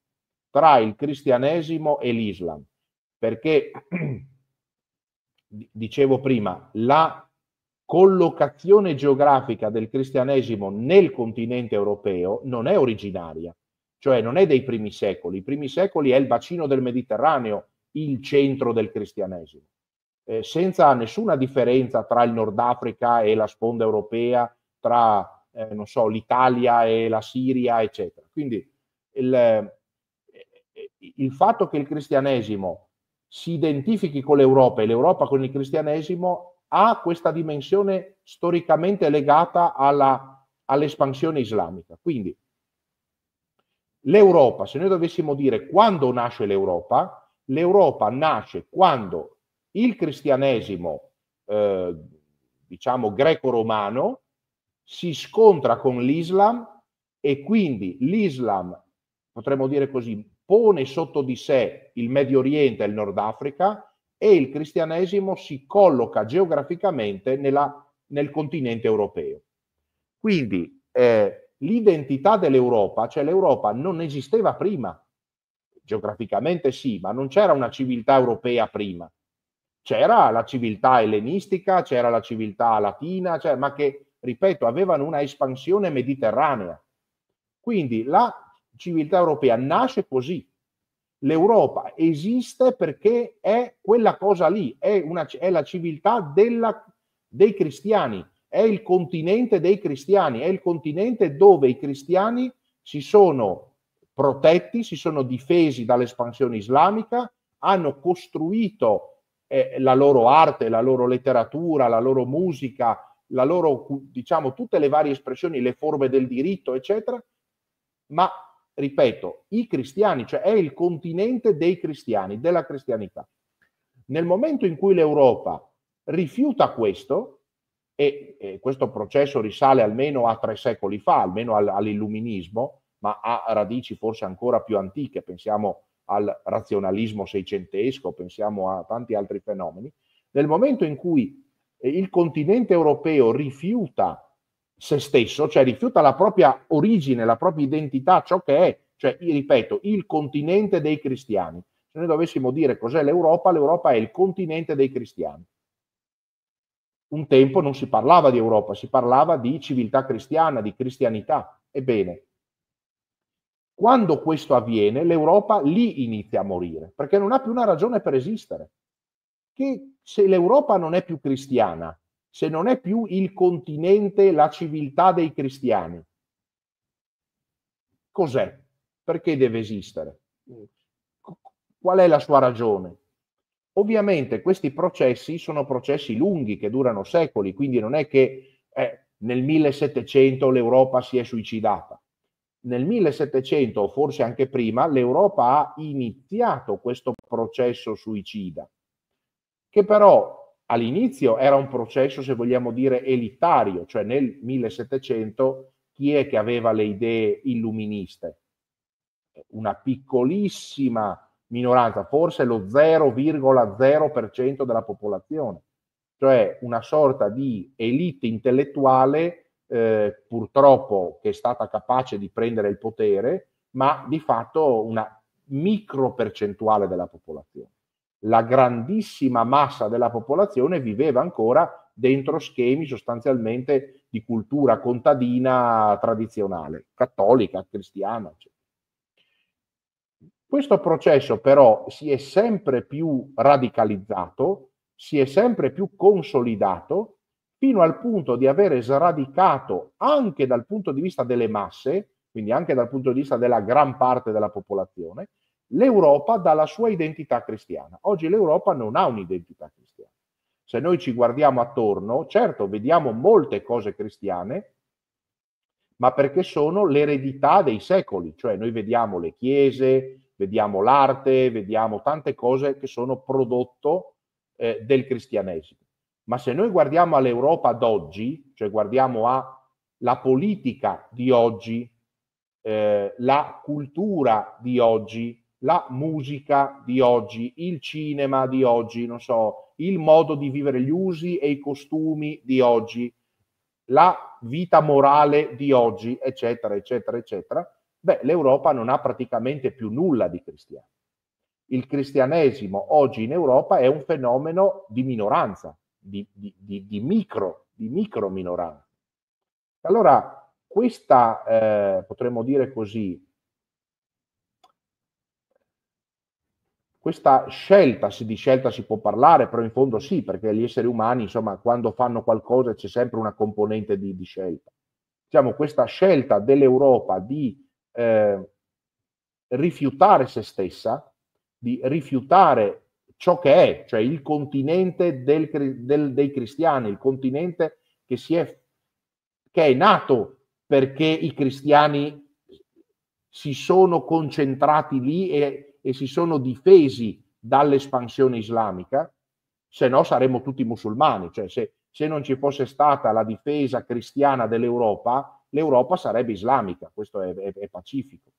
[SPEAKER 1] tra il cristianesimo e l'Islam. Perché, dicevo prima, la collocazione geografica del cristianesimo nel continente europeo non è originaria, cioè non è dei primi secoli. I primi secoli è il bacino del Mediterraneo il centro del cristianesimo, eh, senza nessuna differenza tra il Nord Africa e la sponda europea, tra eh, non so, l'Italia e la Siria, eccetera. Quindi il, eh, il fatto che il cristianesimo si identifichi con l'Europa e l'Europa con il cristianesimo ha questa dimensione storicamente legata alla, all'espansione islamica. Quindi l'Europa, se noi dovessimo dire quando nasce l'Europa, l'Europa nasce quando il cristianesimo, eh, diciamo greco-romano, si scontra con l'Islam e quindi l'Islam, potremmo dire così, pone sotto di sé il Medio Oriente e il Nord Africa e il cristianesimo si colloca geograficamente nella, nel continente europeo. Quindi eh, l'identità dell'Europa, cioè l'Europa non esisteva prima, geograficamente sì, ma non c'era una civiltà europea prima. C'era la civiltà ellenistica, c'era la civiltà latina, cioè, ma che, ripeto, avevano una espansione mediterranea. Quindi la civiltà europea nasce così, l'Europa esiste perché è quella cosa lì, è, una, è la civiltà della, dei cristiani, è il continente dei cristiani, è il continente dove i cristiani si sono protetti, si sono difesi dall'espansione islamica, hanno costruito eh, la loro arte, la loro letteratura, la loro musica, la loro, diciamo, tutte le varie espressioni, le forme del diritto, eccetera, ma ripeto, i cristiani, cioè è il continente dei cristiani, della cristianità. Nel momento in cui l'Europa rifiuta questo, e, e questo processo risale almeno a tre secoli fa, almeno al, all'illuminismo, ma ha radici forse ancora più antiche, pensiamo al razionalismo seicentesco, pensiamo a tanti altri fenomeni, nel momento in cui il continente europeo rifiuta se stesso, cioè rifiuta la propria origine, la propria identità, ciò che è, cioè, ripeto, il continente dei cristiani. Se noi dovessimo dire cos'è l'Europa, l'Europa è il continente dei cristiani. Un tempo non si parlava di Europa, si parlava di civiltà cristiana, di cristianità. Ebbene, quando questo avviene, l'Europa lì inizia a morire, perché non ha più una ragione per esistere. Che se l'Europa non è più cristiana, se non è più il continente, la civiltà dei cristiani. Cos'è? Perché deve esistere? Qual è la sua ragione? Ovviamente questi processi sono processi lunghi che durano secoli, quindi non è che eh, nel 1700 l'Europa si è suicidata. Nel 1700 o forse anche prima l'Europa ha iniziato questo processo suicida, che però all'inizio era un processo, se vogliamo dire, elitario, cioè nel 1700 chi è che aveva le idee illuministe? Una piccolissima minoranza, forse lo 0,0% della popolazione, cioè una sorta di elite intellettuale eh, purtroppo che è stata capace di prendere il potere, ma di fatto una micro percentuale della popolazione la grandissima massa della popolazione viveva ancora dentro schemi sostanzialmente di cultura contadina tradizionale, cattolica, cristiana. Questo processo però si è sempre più radicalizzato, si è sempre più consolidato, fino al punto di avere sradicato anche dal punto di vista delle masse, quindi anche dal punto di vista della gran parte della popolazione, l'Europa dalla sua identità cristiana. Oggi l'Europa non ha un'identità cristiana. Se noi ci guardiamo attorno, certo, vediamo molte cose cristiane, ma perché sono l'eredità dei secoli, cioè noi vediamo le chiese, vediamo l'arte, vediamo tante cose che sono prodotto eh, del cristianesimo. Ma se noi guardiamo all'Europa d'oggi, cioè guardiamo alla politica di oggi, eh, la cultura di oggi, la musica di oggi, il cinema di oggi, non so, il modo di vivere gli usi e i costumi di oggi, la vita morale di oggi, eccetera, eccetera, eccetera, beh, l'Europa non ha praticamente più nulla di cristiano. Il cristianesimo oggi in Europa è un fenomeno di minoranza, di, di, di, di micro, di micro minoranza. Allora, questa, eh, potremmo dire così, questa scelta, sì, di scelta si può parlare, però in fondo sì, perché gli esseri umani, insomma, quando fanno qualcosa c'è sempre una componente di, di scelta. Diciamo, questa scelta dell'Europa di eh, rifiutare se stessa, di rifiutare ciò che è, cioè il continente del, del, dei cristiani, il continente che, è, che è nato perché i cristiani si sono concentrati lì e e si sono difesi dall'espansione islamica, se no saremmo tutti musulmani, cioè se, se non ci fosse stata la difesa cristiana dell'Europa, l'Europa sarebbe islamica, questo è, è, è pacifico.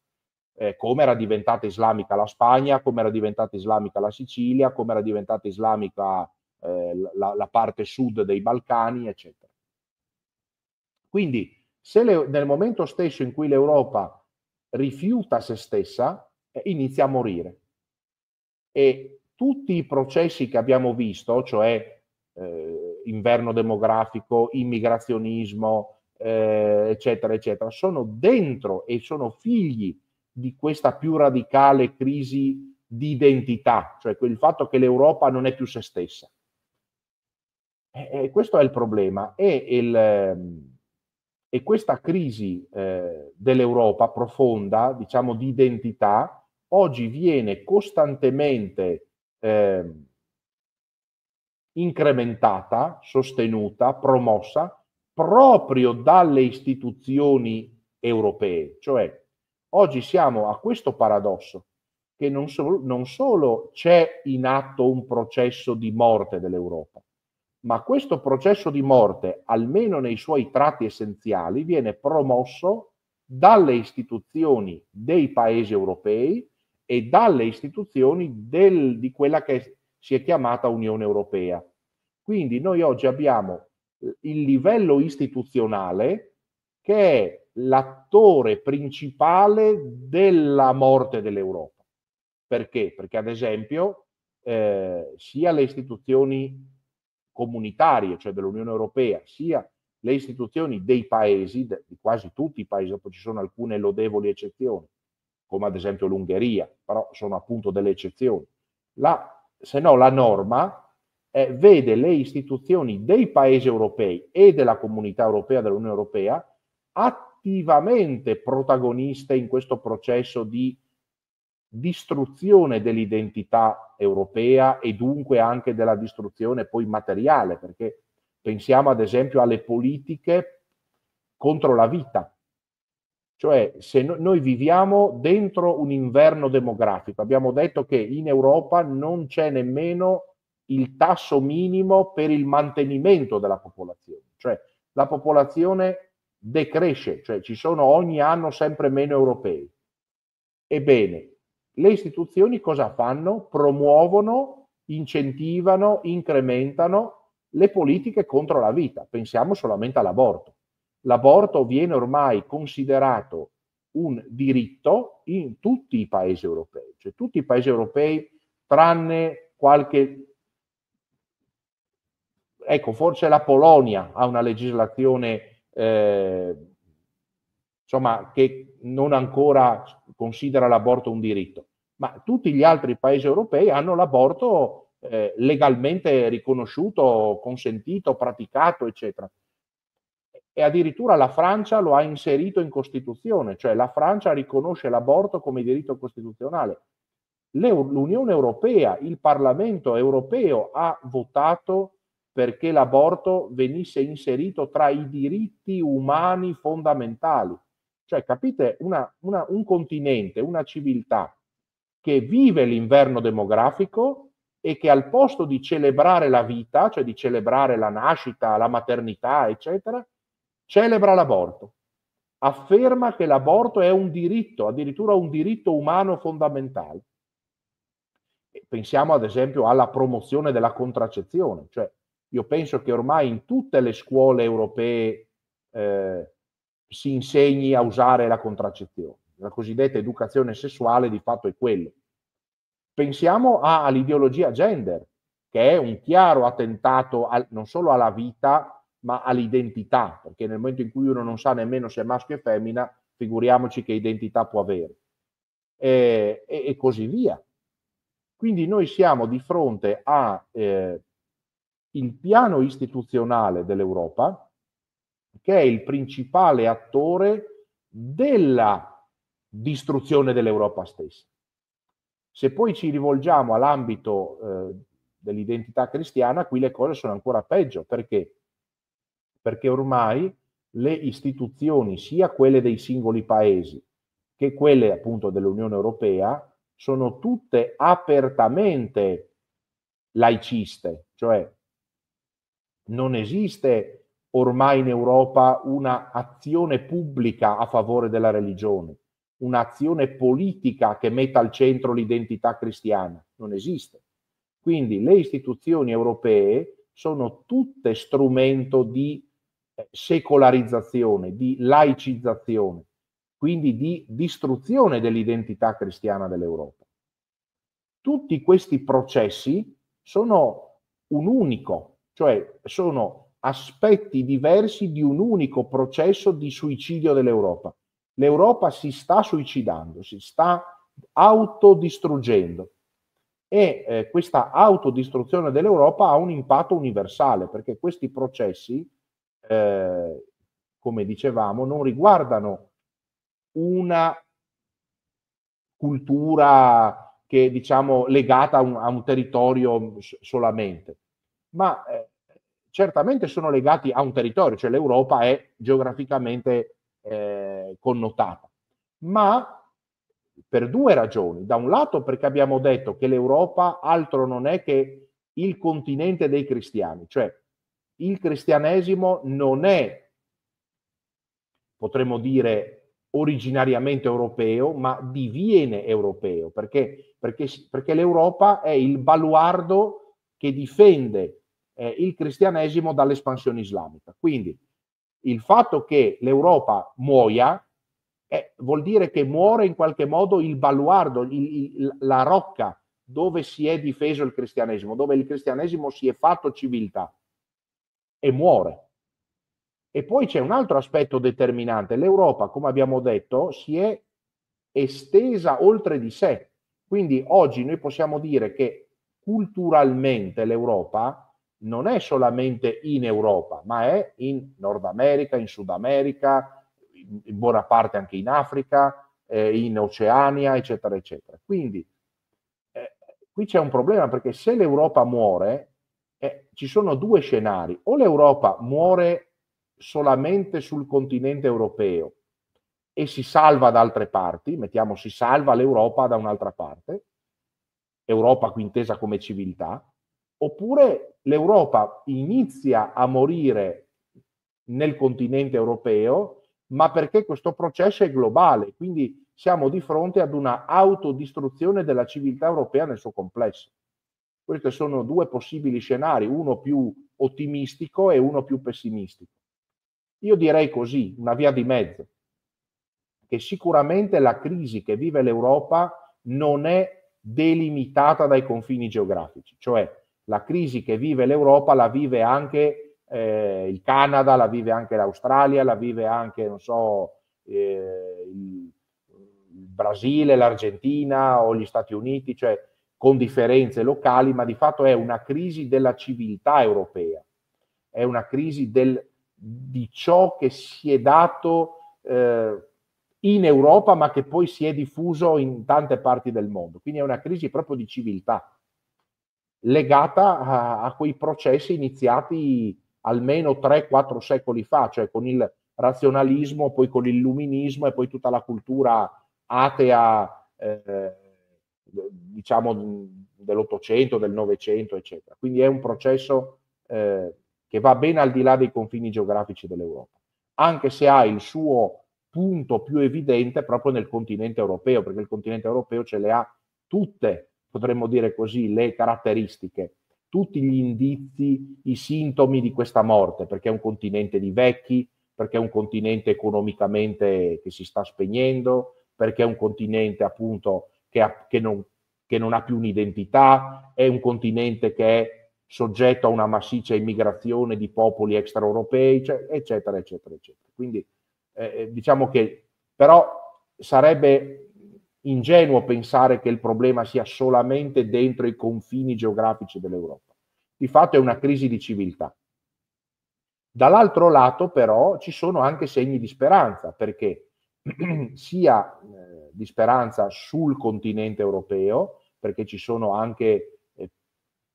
[SPEAKER 1] Eh, come era diventata islamica la Spagna, come era diventata islamica la Sicilia, come era diventata islamica eh, la, la, parte sud dei Balcani, eccetera. Quindi, se le, nel momento stesso in cui l'Europa rifiuta se stessa, inizia a morire. E tutti i processi che abbiamo visto, cioè eh, inverno demografico, immigrazionismo, eh, eccetera, eccetera, sono dentro e sono figli di questa più radicale crisi di identità, cioè il fatto che l'Europa non è più se stessa. E questo è il problema. E, il, ehm, e questa crisi eh, dell'Europa profonda, diciamo di identità, oggi viene costantemente eh, incrementata, sostenuta, promossa proprio dalle istituzioni europee. Cioè, oggi siamo a questo paradosso che non, so, non solo c'è in atto un processo di morte dell'Europa, ma questo processo di morte, almeno nei suoi tratti essenziali, viene promosso dalle istituzioni dei paesi europei e dalle istituzioni del, di quella che si è chiamata Unione Europea. Quindi noi oggi abbiamo eh, il livello istituzionale che è l'attore principale della morte dell'Europa. Perché? Perché ad esempio eh, sia le istituzioni comunitarie, cioè dell'Unione Europea, sia le istituzioni dei paesi, di quasi tutti i paesi, dopo ci sono alcune lodevoli eccezioni, come ad esempio l'Ungheria, però sono appunto delle eccezioni. La, se no la norma eh, vede le istituzioni dei paesi europei e della comunità europea, dell'Unione Europea, attivamente protagoniste in questo processo di distruzione dell'identità europea e dunque anche della distruzione poi materiale, perché pensiamo ad esempio alle politiche contro la vita, cioè, se no, noi viviamo dentro un inverno demografico, abbiamo detto che in Europa non c'è nemmeno il tasso minimo per il mantenimento della popolazione, cioè la popolazione decresce, cioè ci sono ogni anno sempre meno europei. Ebbene, le istituzioni cosa fanno? Promuovono, incentivano, incrementano le politiche contro la vita. Pensiamo solamente all'aborto l'aborto viene ormai considerato un diritto in tutti i paesi europei, cioè tutti i paesi europei tranne qualche ecco, forse la Polonia ha una legislazione eh, insomma, che non ancora considera l'aborto un diritto, ma tutti gli altri paesi europei hanno l'aborto eh, legalmente riconosciuto, consentito, praticato, eccetera e addirittura la Francia lo ha inserito in Costituzione, cioè la Francia riconosce l'aborto come diritto costituzionale. L'Unione Europea, il Parlamento europeo ha votato perché l'aborto venisse inserito tra i diritti umani fondamentali. Cioè, capite, una, una, un continente, una civiltà che vive l'inverno demografico e che al posto di celebrare la vita, cioè di celebrare la nascita, la maternità, eccetera, celebra l'aborto, afferma che l'aborto è un diritto, addirittura un diritto umano fondamentale. Pensiamo ad esempio alla promozione della contraccezione, cioè io penso che ormai in tutte le scuole europee eh, si insegni a usare la contraccezione. La cosiddetta educazione sessuale di fatto è quello. Pensiamo all'ideologia gender, che è un chiaro attentato al, non solo alla vita, ma all'identità, perché nel momento in cui uno non sa nemmeno se è maschio o femmina, figuriamoci che identità può avere. E, e, e così via. Quindi noi siamo di fronte al eh, piano istituzionale dell'Europa, che è il principale attore della distruzione dell'Europa stessa. Se poi ci rivolgiamo all'ambito eh, dell'identità cristiana, qui le cose sono ancora peggio, perché perché ormai le istituzioni, sia quelle dei singoli paesi che quelle appunto dell'Unione Europea, sono tutte apertamente laiciste, cioè non esiste ormai in Europa un'azione pubblica a favore della religione, un'azione politica che metta al centro l'identità cristiana, non esiste. Quindi le istituzioni europee sono tutte strumento di secolarizzazione, di laicizzazione, quindi di distruzione dell'identità cristiana dell'Europa. Tutti questi processi sono un unico, cioè sono aspetti diversi di un unico processo di suicidio dell'Europa. L'Europa si sta suicidando, si sta autodistruggendo e eh, questa autodistruzione dell'Europa ha un impatto universale perché questi processi eh, come dicevamo, non riguardano una cultura che diciamo legata a un, a un territorio solamente, ma eh, certamente sono legati a un territorio, cioè l'Europa è geograficamente eh, connotata, ma per due ragioni. Da un lato perché abbiamo detto che l'Europa altro non è che il continente dei cristiani, cioè il cristianesimo non è, potremmo dire, originariamente europeo, ma diviene europeo, perché, perché, perché l'Europa è il baluardo che difende eh, il cristianesimo dall'espansione islamica. Quindi il fatto che l'Europa muoia eh, vuol dire che muore in qualche modo il baluardo, il, il, la rocca dove si è difeso il cristianesimo, dove il cristianesimo si è fatto civiltà e muore. E poi c'è un altro aspetto determinante. L'Europa, come abbiamo detto, si è estesa oltre di sé. Quindi oggi noi possiamo dire che culturalmente l'Europa non è solamente in Europa, ma è in Nord America, in Sud America, in buona parte anche in Africa, eh, in Oceania, eccetera, eccetera. Quindi eh, qui c'è un problema perché se l'Europa muore, eh, ci sono due scenari, o l'Europa muore solamente sul continente europeo e si salva da altre parti, mettiamo si salva l'Europa da un'altra parte, Europa qui intesa come civiltà, oppure l'Europa inizia a morire nel continente europeo, ma perché questo processo è globale, quindi siamo di fronte ad una autodistruzione della civiltà europea nel suo complesso. Questi sono due possibili scenari, uno più ottimistico e uno più pessimistico. Io direi così, una via di mezzo, che sicuramente la crisi che vive l'Europa non è delimitata dai confini geografici, cioè la crisi che vive l'Europa la vive anche eh, il Canada, la vive anche l'Australia, la vive anche, non so, eh, il Brasile, l'Argentina o gli Stati Uniti, cioè con differenze locali, ma di fatto è una crisi della civiltà europea, è una crisi del, di ciò che si è dato eh, in Europa, ma che poi si è diffuso in tante parti del mondo. Quindi è una crisi proprio di civiltà legata a, a quei processi iniziati almeno 3-4 secoli fa, cioè con il razionalismo, poi con l'illuminismo e poi tutta la cultura atea. Eh, diciamo mm, dell'Ottocento, del Novecento, eccetera. Quindi è un processo eh, che va ben al di là dei confini geografici dell'Europa, anche se ha il suo punto più evidente proprio nel continente europeo, perché il continente europeo ce le ha tutte, potremmo dire così, le caratteristiche, tutti gli indizi, i sintomi di questa morte, perché è un continente di vecchi, perché è un continente economicamente che si sta spegnendo, perché è un continente appunto che, ha, che, non, che non ha più un'identità, è un continente che è soggetto a una massiccia immigrazione di popoli extraeuropei, cioè, eccetera, eccetera, eccetera. Quindi eh, eh, diciamo che però sarebbe ingenuo pensare che il problema sia solamente dentro i confini geografici dell'Europa. Di fatto è una crisi di civiltà. Dall'altro lato però ci sono anche segni di speranza, perché sia eh, di speranza sul continente europeo, perché ci sono anche eh,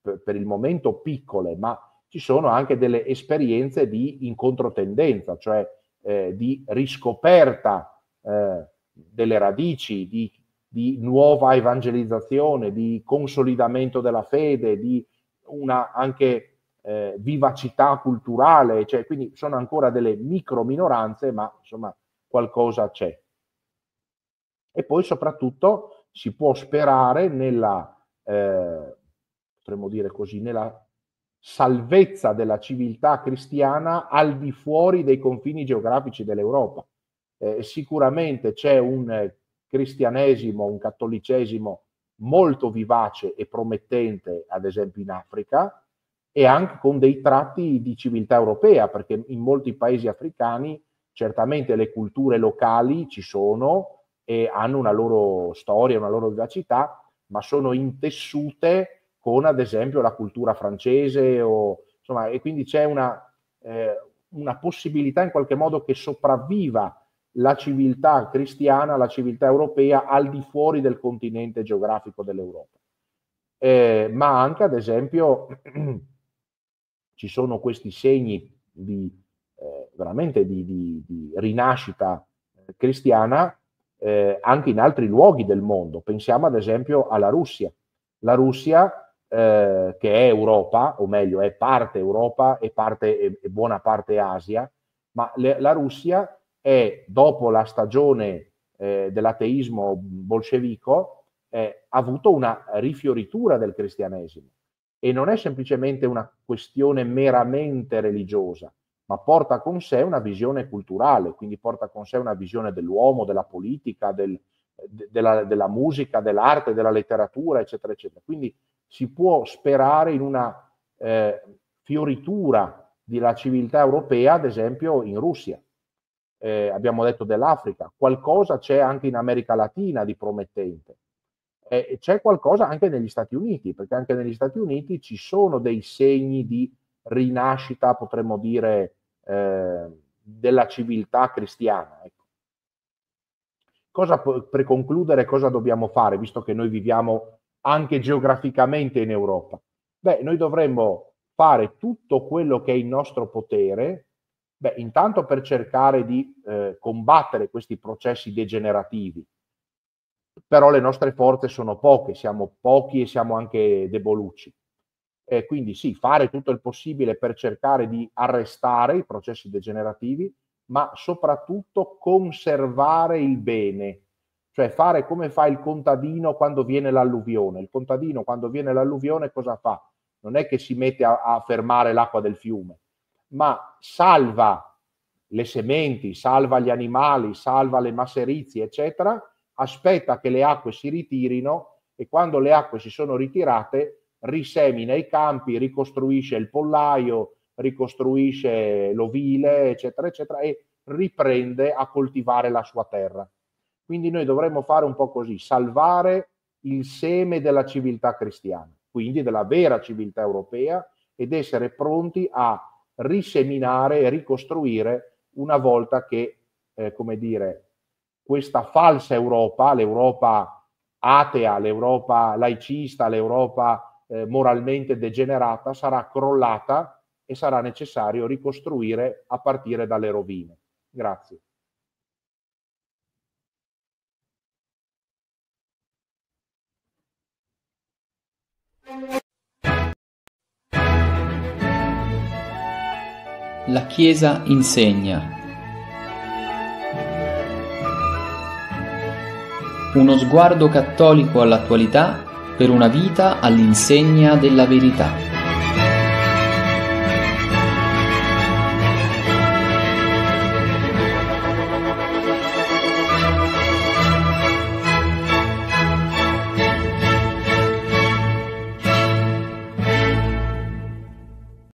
[SPEAKER 1] per il momento piccole, ma ci sono anche delle esperienze di incontrotendenza, cioè eh, di riscoperta eh, delle radici, di, di, nuova evangelizzazione, di consolidamento della fede, di una anche eh, vivacità culturale, cioè, quindi sono ancora delle micro minoranze, ma insomma qualcosa c'è. E poi soprattutto si può sperare nella, eh, potremmo dire così, nella salvezza della civiltà cristiana al di fuori dei confini geografici dell'Europa. Eh, sicuramente c'è un eh, cristianesimo, un cattolicesimo molto vivace e promettente, ad esempio in Africa, e anche con dei tratti di civiltà europea, perché in molti paesi africani certamente le culture locali ci sono e hanno una loro storia, una loro vivacità, ma sono intessute con ad esempio la cultura francese o, insomma, e quindi c'è una, eh, una possibilità in qualche modo che sopravviva la civiltà cristiana, la civiltà europea al di fuori del continente geografico dell'Europa. Eh, ma anche, ad esempio, ci sono questi segni di eh, veramente di, di, di rinascita eh, cristiana eh, anche in altri luoghi del mondo. Pensiamo ad esempio alla Russia. La Russia, eh, che è Europa, o meglio, è parte Europa e, parte, e buona parte Asia, ma le, la Russia è, dopo la stagione eh, dell'ateismo bolscevico, ha avuto una rifioritura del cristianesimo. E non è semplicemente una questione meramente religiosa, ma porta con sé una visione culturale, quindi porta con sé una visione dell'uomo, della politica, del, de, della, della, musica, dell'arte, della letteratura, eccetera, eccetera. Quindi si può sperare in una eh, fioritura della civiltà europea, ad esempio in Russia. Eh, abbiamo detto dell'Africa, qualcosa c'è anche in America Latina di promettente. Eh, c'è qualcosa anche negli Stati Uniti, perché anche negli Stati Uniti ci sono dei segni di rinascita, potremmo dire, Ehm, della civiltà cristiana. Ecco. Cosa, per concludere, cosa dobbiamo fare, visto che noi viviamo anche geograficamente in Europa? Beh, noi dovremmo fare tutto quello che è in nostro potere, beh, intanto per cercare di eh, combattere questi processi degenerativi, però le nostre forze sono poche, siamo pochi e siamo anche debolucci. Eh, quindi sì, fare tutto il possibile per cercare di arrestare i processi degenerativi, ma soprattutto conservare il bene, cioè fare come fa il contadino quando viene l'alluvione. Il contadino quando viene l'alluvione cosa fa? Non è che si mette a, a fermare l'acqua del fiume, ma salva le sementi, salva gli animali, salva le masserizie, eccetera, aspetta che le acque si ritirino e quando le acque si sono ritirate risemina i campi, ricostruisce il pollaio, ricostruisce l'ovile, eccetera, eccetera, e riprende a coltivare la sua terra. Quindi noi dovremmo fare un po' così, salvare il seme della civiltà cristiana, quindi della vera civiltà europea, ed essere pronti a riseminare e ricostruire una volta che, eh, come dire, questa falsa Europa, l'Europa atea, l'Europa laicista, l'Europa eh, moralmente degenerata sarà crollata e sarà necessario ricostruire a partire dalle rovine. Grazie. La Chiesa insegna. Uno sguardo cattolico all'attualità per una vita all'insegna della verità.